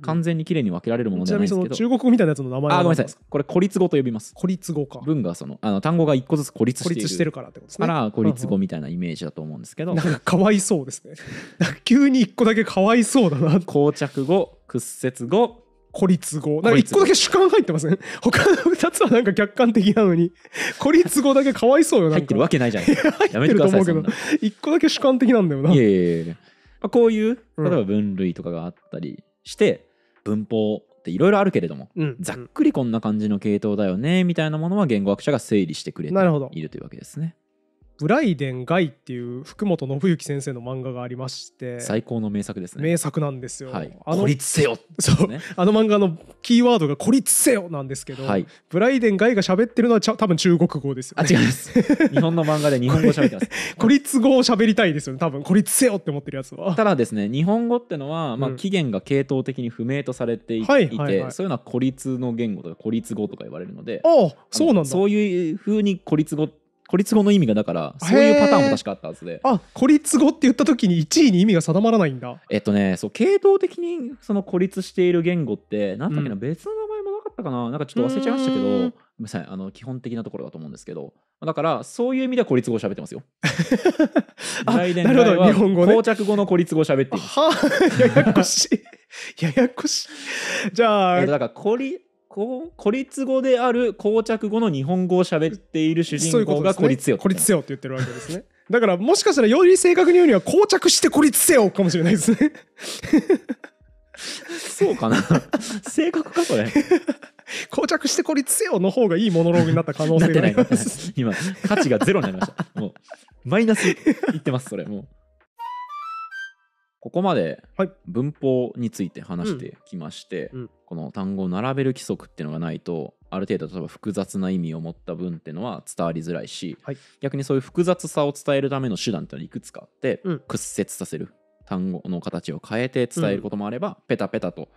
完全にきれいに分けられるものでないですけど、うんうん、ちなみにその中国語みたいなやつの名前はあごめんなさいこれ孤立語と呼びます孤立語か文がそのあの単語が一個ずつ孤立して孤立してるからってことですねから孤立語みたいなイメージだと思うんですけど、うんうん、なんかかわいそうですね 急に一個だけかわいそうだな膠着語屈折語孤立語。なんか一個だけ主観入ってますね、他の二つはなんか客観的なのに、孤立語だけかわいそうよな入ってるわけないじゃないやめてください。一個だけ主観的なんだよな。いやいやいやこういう、例えば分類とかがあったりして文法っていろいろあるけれども、うん、ざっくりこんな感じの系統だよねみたいなものは言語学者が整理してくれているというわけですね。ブライデン・ガイっていう福本信行先生の漫画がありまして最高の名作ですね名作なんですよ、はい、あの孤立せよ、ね、そうあの漫画のキーワードが孤立せよなんですけど、はい、ブライデン・ガイが喋ってるのは多分中国語ですよ、ね、あ違います 日本の漫画で日本語喋ってます 孤立語を喋りたいですよね多分孤立せよって思ってるやつはただですね日本語ってのは、まあ、起源が系統的に不明とされていて、はいはいはい、そういうのは孤立の言語とか孤立語とか言われるのでああそうなんだそういうふうに孤立語って孤立語の意味がだからそういうパターンも確かあったはずであ孤立語って言った時に1位に意味が定まらないんだえっとねそう系統的にその孤立している言語ってなんだっけな、うん、別の名前もなかったかななんかちょっと忘れちゃいましたけどごめんなさいあの基本的なところだと思うんですけどだからそういう意味では孤立語を喋ってますよ 来年来は日本語、ね、到着語の孤立語を喋っていまややこしいややこしいじゃあ、えっだから孤立孤立語である膠着語の日本語を喋っている主人公が孤立よ、ね、孤立よって言ってるわけですねだからもしかしたらより正確に言うには膠着して孤立せよかもしれないですねそうかな正確かそれ膠着して孤立せよの方がいいモノローグになった可能性があります今価値がゼロになりましたもうマイナスいってますそれもうここまで文法について話してきまして、はいうんこの単語を並べる規則っていうのがないとある程度例えば複雑な意味を持った文っていうのは伝わりづらいし、はい、逆にそういう複雑さを伝えるための手段っていうのはいくつかあって、うん、屈折させる単語の形を変えて伝えることもあれば、うん、ペタペタと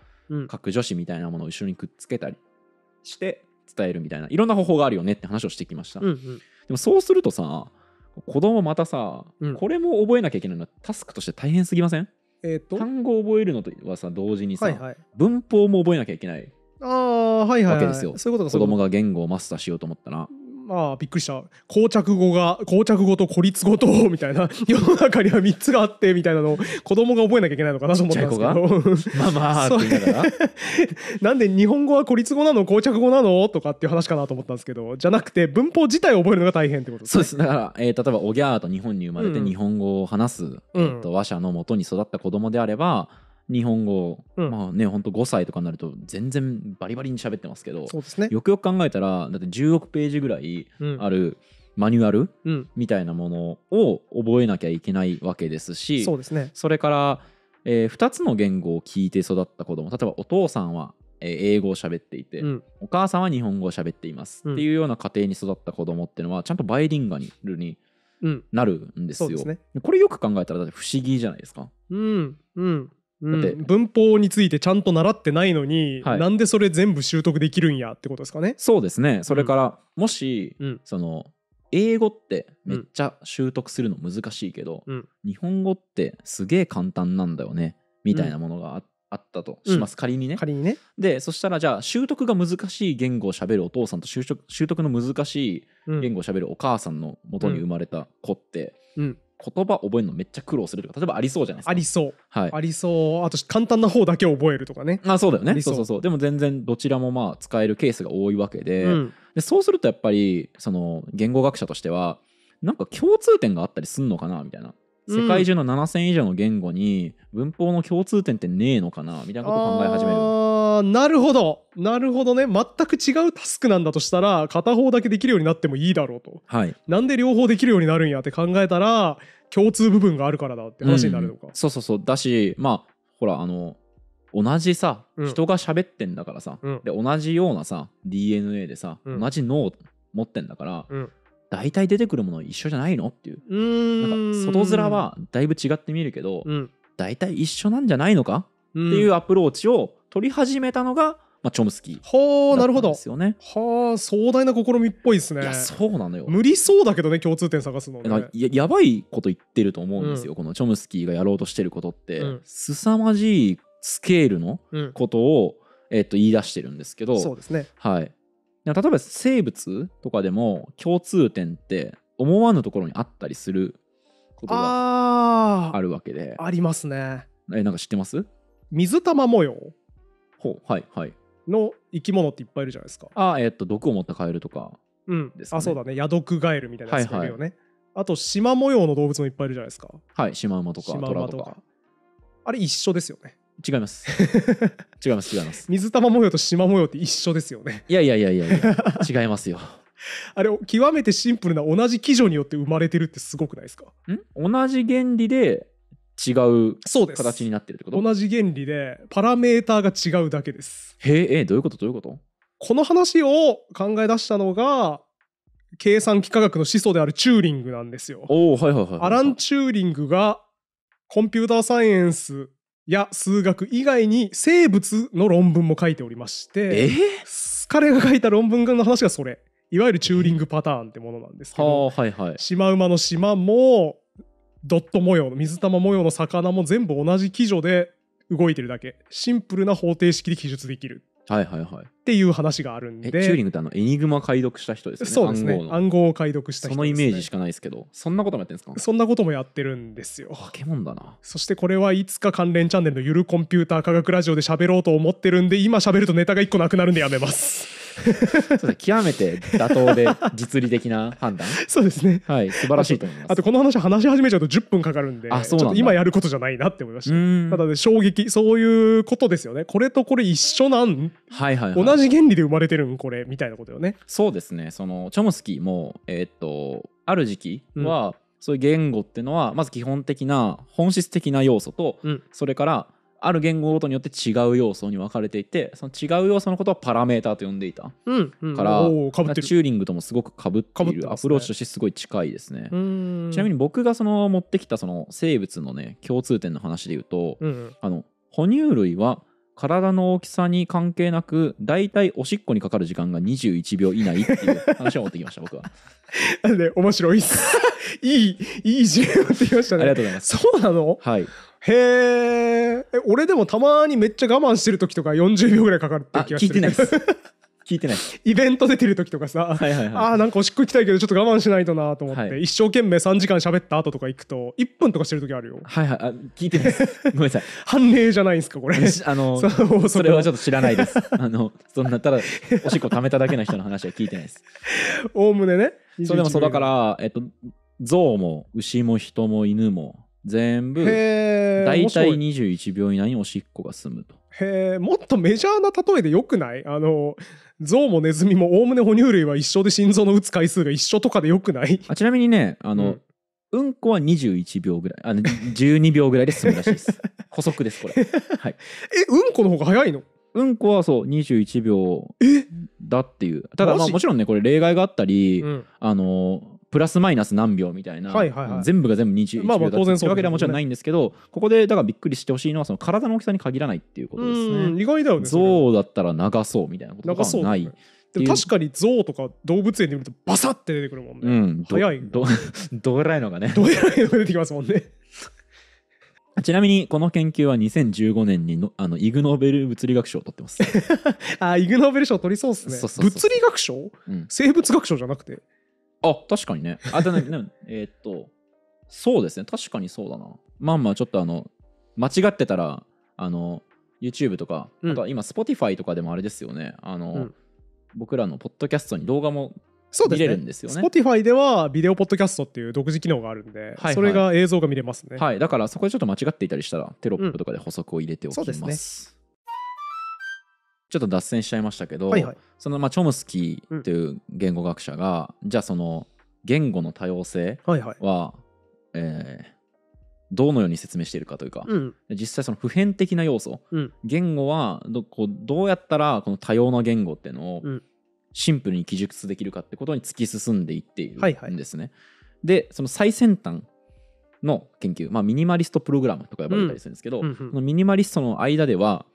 各助詞みたいなものを後ろにくっつけたりして伝えるみたいないろんな方法があるよねって話をしてきました。うんうん、でもそうするとさ子供またさ、うん、これも覚えなきゃいけないのはタスクとして大変すぎませんえー、と単語を覚えるのとはさ同時にさ、はいはい、文法も覚えなきゃいけないあはいはい、はい、わけですよそういうことか子供が言語をマスターしようと思ったらまあびっくりした膠着語が膠着語と孤立語とみたいな 世の中には3つがあってみたいなのを子供が覚えなきゃいけないのかなと思ったんですけどまあまあって言いながら なんで日本語は孤立語なの膠着語なのとかっていう話かなと思ったんですけどじゃなくて文法自体を覚えるのが大変ってことです、ね、そうですだから、えー、例えばおぎゃーと日本に生まれて日本語を話す、うん、えー、と話者のもとに育った子供であれば、うん日本語、うん、まあね本当5歳とかになると全然バリバリに喋ってますけどそうです、ね、よくよく考えたらだって10億ページぐらいある、マニュアル、うん、みたいなものを覚えなきゃいけないわけですしそうですねそれからえー、2つの言語を聞いて育った子供例えばお父さんは英語を喋っていて、うん、お母さんは日本語を喋っています、うん、っていうような家庭に育った子供っていうのはちゃんとバイリンガルになるんですよ、うんすね、これよく考えたらだって不思議じゃないですかうんうんうん、文法についてちゃんと習ってないのに、はい、なんでそれ全部習得できるんやってことですかねそうですねそれから、うん、もし、うん、その英語ってめっちゃ習得するの難しいけど、うん、日本語ってすげえ簡単なんだよねみたいなものがあったとします、仮にね。仮にねでそしたらじゃあ習得が難しい言語をしゃべるお父さんと習得の難しい言語をしゃべるお母さんのもとに生まれた子って、言葉覚えるのめっちゃ苦労するとか例えばありそうじゃないですかありそう、はい、ありそうあと簡単な方だけ覚えるとかねあそうだよねそうそうそうでも全然どちらもまあ使えるケースが多いわけでうん、でそうするとやっぱりその言語学者としてはなんか共通点があったりすんのかなみたいな世界中の7,000以上の言語に文法の共通点ってねえのかなみたいなことを考え始める。あなるほどなるほどね全く違うタスクなんだとしたら片方だけできるようになってもいいだろうと、はい、なんで両方できるようになるんやって考えたら共通部分があるからだって話になるのか、うん、そうそうそうだしまあほらあの同じさ、人が喋ってんだからさ、うん、で同じようなさ DNA でさ、同じ脳持ってんだから、大体出てくるもの一緒じゃないのっていううんなんか外面はだいぶ違って見えるけど、うん、大体一緒なんじゃないのか、っていうアプローチを取り始めたのが、まあ、チョムスキー、ね、はあなるほどですよねはあ壮大な試みっぽいですねいやそうなのよ無理そうだけどね共通点探すの、ね、ややばいこと言ってると思うんですよ、うん、このチョムスキーがやろうとしてることって、うん、凄まじいスケールのことを、えっと、言い出してるんですけどそうですねはい例えば生物とかでも共通点って思わぬところにあったりすることがあるわけでありますねえなんか知ってます水玉模様ほうはいはいの生き物っていっぱいいるじゃないですかあえっ、と毒を持ったカエルとか、ね、うんあそうだねヤドクガエルみたいなやつがいるよね、はいはい、あとマ模様の動物もいっぱいいるじゃないですかはいシマウマとかシマトラとかあれ一緒ですよね違います 違います違います水玉模様と縞模様って一緒ですよねいやいやいやいやいや 違いますよあれ極めてシンプルな同じ基準によって生まれてるってすごくないですかん同じ原理で違う形になってるってこと同じ原理でパラメーターが違うだけですへええどういうことどういうことこの話を考え出したのが計算機科学の始祖であるチューリングなんですよ。おはいはいはい、アラン・チューリングがコンピューターサイエンスや数学以外に生物の論文も書いておりまして彼が書いた論文の話がそれいわゆるチューリングパターンってものなんですけど、はいはい、シマウマの島もドット模様の水玉模様の魚も全部同じ基準で動いてるだけシンプルな方程式で記述できる。はいはいはいっていう話があるんでチューリングってあのエニグマ解読した人ですねそうですね暗号を解読した人、ね、そのイメージしかないですけどそんなこともやってるんですかそんなこともやってるんですよ化け物だなそしてこれはいつか関連チャンネルのゆるコンピューター科学ラジオで喋ろうと思ってるんで今喋るとネタが一個なくなるんでやめます そう極めて妥当で実利的な判断 そうですねはい素晴らしいと思いますあとこの話話し始めちゃうと10分かかるんであそうだ今やることじゃないなって思いましたただね衝撃そういうことですよねこれとこれ一緒なん、はいはいはい、同じ原理で生まれてるんこれみたいなことよね。そうですねそのチョムスキーも、えー、っとある時期は、うん、そういう言語っていうのはまず基本的な本質的な要素と、うん、それからある言語ごとによって違う要素に分かれていてその違う要素のことはパラメーターと呼んでいた、うんうん、からかぶっチューリングともすごくかぶっている、アプローチとしてすごい近いですねちなみに僕がその持ってきたその生物のね共通点の話で言うと、うんうん、あの哺乳類は体の大きさに関係なく、大体おしっこにかかる時間が21秒以内っていう話を持ってきました、僕は。なんで、面白いっす。いい、いい授業ってきましたね。ありがとうございます。そうなのはい。へえ、俺でもたまにめっちゃ我慢してる時とか40秒ぐらいかかるって気がする。聞いてないです。聞いてないイベント出てる時とかさ、はいはいはい、ああなんかおしっこ行きたいけどちょっと我慢しないとなと思って、はい、一生懸命3時間喋った後とか行くと1分とかしてる時あるよはいはいあ聞いてない ごめんなさい判例じゃないんですかこれあのそれはちょっと知らないですあのそんなただおしっこ溜めただけの人の話は聞いてないですおおむねねそれでもそうだからえっと象も牛も人も犬も全部大体21秒以内におしっこが済むとへえ、もっとメジャーな例えでよくないあの、象もネズミもおおむね哺乳類は一緒で心臓の打つ回数が一緒とかでよくないあちなみにね、あの、うんうんこは21秒ぐらい、あの12秒ぐらいで進むらしいです。補足です、これ。はい、え、うんこの方が早いのうんこはそう21秒だっていうただまあもちろんねこれ例外があったり、うん、あのプラスマイナス何秒みたいな、はいはいはい、全部が全部21秒だっそというわけではもちろんないんですけど、ここでだからびっくりしてほしいのはその体の大きさに限らないっていうことですね。意外だよね。象だったら長そうみたいなことがない。確かに象とか動物園で見るとバサッて出てくるもんね。うん、早いど。どえらいのがね。どえらいのが出てきますもんね。ちなみにこの研究は2015年にのあのイグ・ノーベル物理学賞を取ってます。あイグ・ノーベル賞取りそうっすね。そうそうそうそう物理学賞、うん、生物学賞じゃなくて。あ、確かにね。あ、でも、えっと、そうですね。確かにそうだな。まあまあ、ちょっとあの、間違ってたら、あの、YouTube とか、うん、あとは今、Spotify とかでもあれですよね。あの、うん、僕らのポッドキャストに動画も見れるんですよね。Spotify では、ビデオポッドキャストっていう独自機能があるんで、はいはい、それが映像が見れますね。はい、だからそこでちょっと間違っていたりしたら、テロップとかで補足を入れておきます。うん、そうですねちょっと脱線しちゃいましたけど、はいはい、そのまあチョムスキーという言語学者が、うん、じゃあその言語の多様性は、はいはい、えー、どのように説明しているかというか、うん、実際その普遍的な要素、うん、言語はどこうどうやったらこの多様な言語っていうのをシンプルに記述できるかってことに突き進んでいっているんですね。はいはい、でその最先端の研究、まあ、ミニマリストプログラムとか呼ばれたりするんですけど、うんうんうん、のミニマリストの間では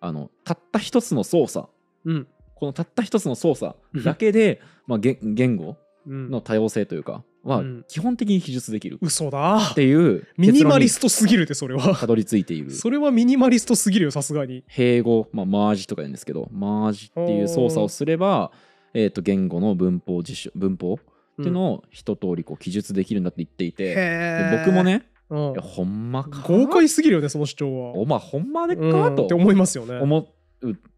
あのたった一つの操作、うん、このたった一つの操作だけで、まあ、言語の多様性というか、は基本的に記述できる、嘘だっていうミニマリストすぎるでそれはたどり着いているそれはミニマリストすぎるよさすがに併合、まあ、マージとか言うんですけどマージっていう操作をすれば、えー、と言語の文法辞書文法っていうのを一通りこり記述できるんだって言っていて、僕もねいやほんまか豪快すぎるよねその主張はおまあほんまでかとって思いますよね思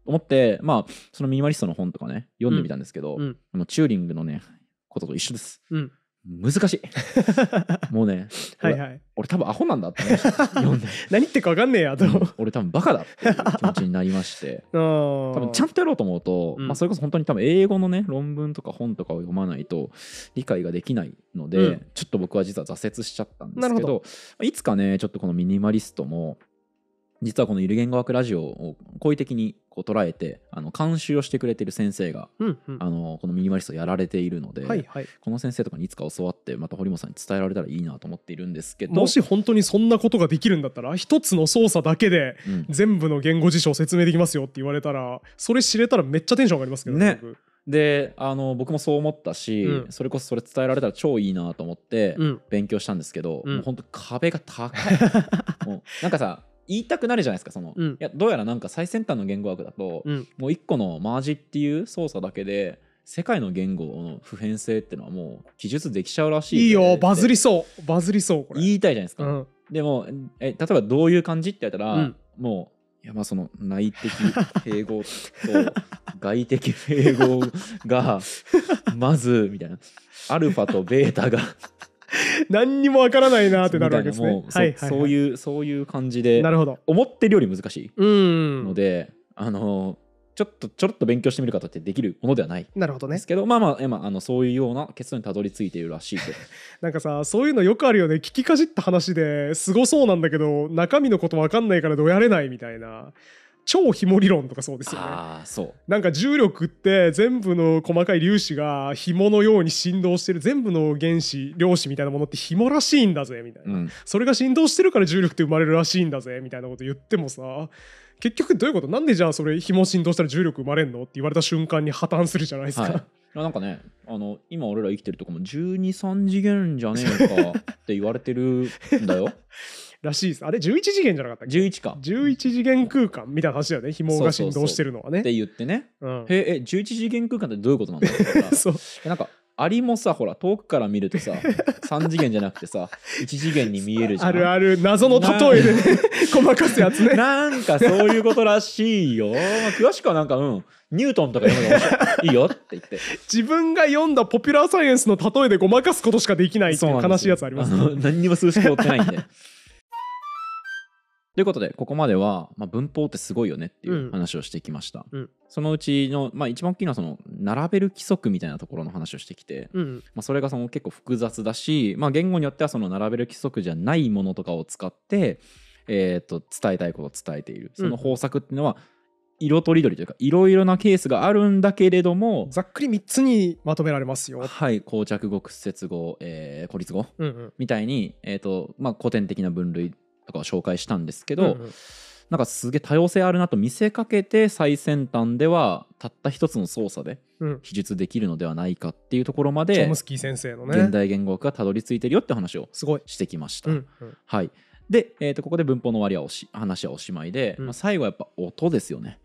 思ってまあそのミニマリストの本とかね読んでみたんですけど、うん、チューリングのねことと一緒です、うん、難しい もうねはいはい俺多分アホなんだって、読んで 何言ってか分かんねえやと、うん、俺多分バカだっていう 気持ちになりまして多分ちゃんとやろうと思うと、うん、まあ、それこそ本当に多分英語のね論文とか本とかを読まないと理解ができないので、うん、ちょっと僕は実は挫折しちゃったんですけどいつかねちょっとこのミニマリストも実はこのゆる言語学ラジオを好意的にこう捉えてあの監修をしてくれてる先生が、うんうん、あのこのミニマリストやられているので、はいはい、この先生とかにいつか教わってまた堀本さんに伝えられたらいいなと思っているんですけどもし本当にそんなことができるんだったら一つの操作だけで全部の言語辞書を説明できますよって言われたら、うん、それ知れたらめっちゃテンション上がりますけどね。であの僕もそう思ったし、うん、それこそそれ伝えられたら超いいなと思って勉強したんですけど、うん、もう本当壁が高いもうなんかさ言いたくなるじゃないですかその、うん、いやどうやらなんか最先端の言語学だと、うん、もう一個のマージっていう操作だけで世界の言語の普遍性っていうのはもう記述できちゃうらしいいいよバズりそうバズりそうこれ言いたいじゃないですか、うん、でもえ例えばどういう感じってやったら、もういやまあその内的併合と外的併合が まずみたいなアルファとベータが何にもわからないなってなるわけですね。そういうそういう感じでなるほど思ってるより難しいのであのちょっとちょろっと勉強してみる方ってできるものではないなるほどねですけどまあまあ今あのそういうような結論にたどり着いているらしいと なんかさそういうのよくあるよね聞きかじった話ですごそうなんだけど中身のこと分かんないからどうやれないみたいな超紐理論とかそうですよねあそうなんか重力って全部の細かい粒子が紐のように振動してる全部の原子量子みたいなものって紐らしいんだぜみたいな、うん、それが振動してるから重力って生まれるらしいんだぜみたいなこと言ってもさ結局どういうことなんでじゃあそれ紐振動したら重力生まれんのって言われた瞬間に破綻するじゃないですか、はいなんかねあの今俺ら生きてるとこも123次元じゃねえかって言われてるんだよ らしいです。あれ、11次元じゃなかったっけ ?11 か。11次元空間みたいな話だよね。紐が振動してるのはね。って言ってね。うん、え、え、11次元空間ってどういうことなんだろう そう。なんか、アリもさほら遠くから見るとさ3 次元じゃなくてさ1次元に見えるじゃんあるある謎の例えでね細かすやつねなんかそういうことらしいよ、まあ、詳しくはなんかうんニュートンとか読むのいいよって言って自分が読んだポピュラーサイエンスの例えでごまかすことしかできないい悲しいやつあります、ね、何にも数式持ってないんで ということで、ここまでは、まあ、文法ってすごいよねっていう話をしてきました。うん、そのうちの、まあ、一番大きいのはその並べる規則みたいなところの話をしてきて、うん、まあ、それがその結構複雑だし、まあ、言語によってはその並べる規則じゃないものとかを使って、えー、と伝えたいことを伝えている。その方策っていうのは、色とりどりというかいろいろなケースがあるんだけれどもざっくり3つにまとめられますよはい膠着語屈折語、えー、孤立語、うんうん、みたいに、えーとまあ、古典的な分類とかを紹介したんですけど、うんうん、なんかすげえ多様性あるなと見せかけて最先端ではたった一つの操作で記述できるのではないかっていうところまで、うん、チョムスキー先生のね現代言語学がたどり着いてるよって話をすごいしてきました。うんうん、はいで、えー、とここで文法の割合はおし話はおしまいで、まあ、最後はやっぱ音ですよね。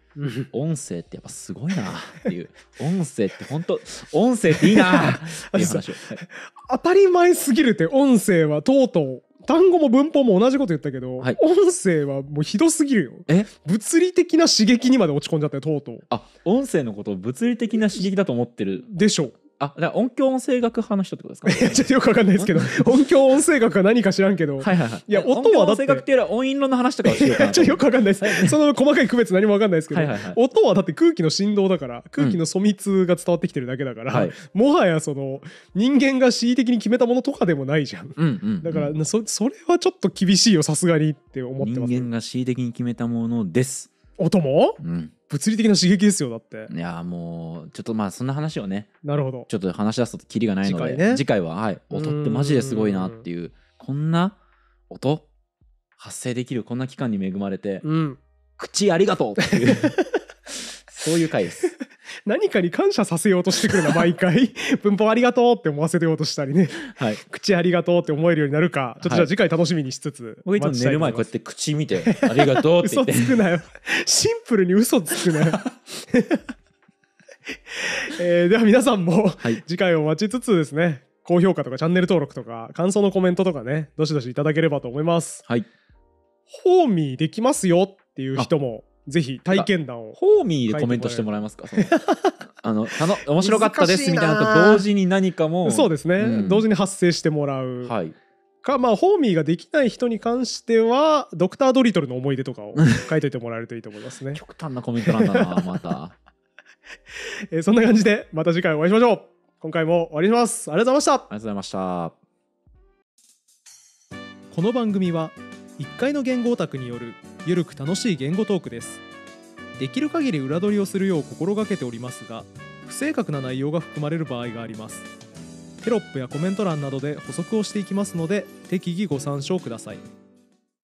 音声ってやっぱすごいなっていう 音声って本当音声っていいなっていう話を 当たり前すぎるって音声はとうとう単語も文法も同じこと言ったけど、はい、音声はもうひどすぎるよえ物理的な刺激にまで落ち込んじゃったよとうとうあ音声のことを物理的な刺激だと思ってるでしょあ、だ音響音声学派の人ってことですか、いや、ちょっとよくわかんないですけど、音響音声学は何か知らんけど。はいはいはい。いや、音はだって。音楽っていうのは音色の話とかをしよ ちょっとよくわかんないです。その細かい区別何もわかんないですけど、はいはいはい、音はだって空気の振動だから、空気の疎密が伝わってきてるだけだから、うん、もはやその、人間が恣意的に決めたものとかでもないじゃん。うんうん、うん、だからそ、それはちょっと厳しいよ、さすがにって思ってます、人間が恣意的に決めたものです。音も、うん、物理的な刺激ですよだっていやもうちょっとまあそんな話をねなるほどちょっと話し出すときりがないので次回,、ね、次回は、はい、音ってマジですごいなっていうこんな音発生できるこんな期間に恵まれて、うん、口ありがとうっていう そういう回です何かに感謝させようとしてくるな、毎回。文法ありがとうって思わせようとしたりね。はい。口ありがとうって思えるようになるか、ちょっとじゃあ次回楽しみにしつつ。僕いつも寝る前こうやって口見て、ありがとうって言って。嘘つくなよ。シンプルに嘘つくなよ。えー、では皆さんも、次回を待ちつつですね、高評価とかチャンネル登録とか、感想のコメントとかね、どしどしいただければと思います。はい。ホーミーできますよっていう人もぜひ体験談をホーミーでコメントしてもらえますかあのたの面白かったですみたいなと同時に何かもそうですね、うん、同時に発生してもらう、はい、かまあホーミーができない人に関してはドクター・ドリトルの思い出とかを 書いといてもらえるといいと思いますね極端なコメントなんだな また、えそんな感じでまた次回お会いしましょう今回も終わりますありがとうございましたありがとうございましたこの番組は1階の言語オタクによる「ゆるく楽しい言語トークですできる限り裏取りをするよう心がけておりますが不正確な内容が含まれる場合がありますテロップやコメント欄などで補足をしていきますので適宜ご参照ください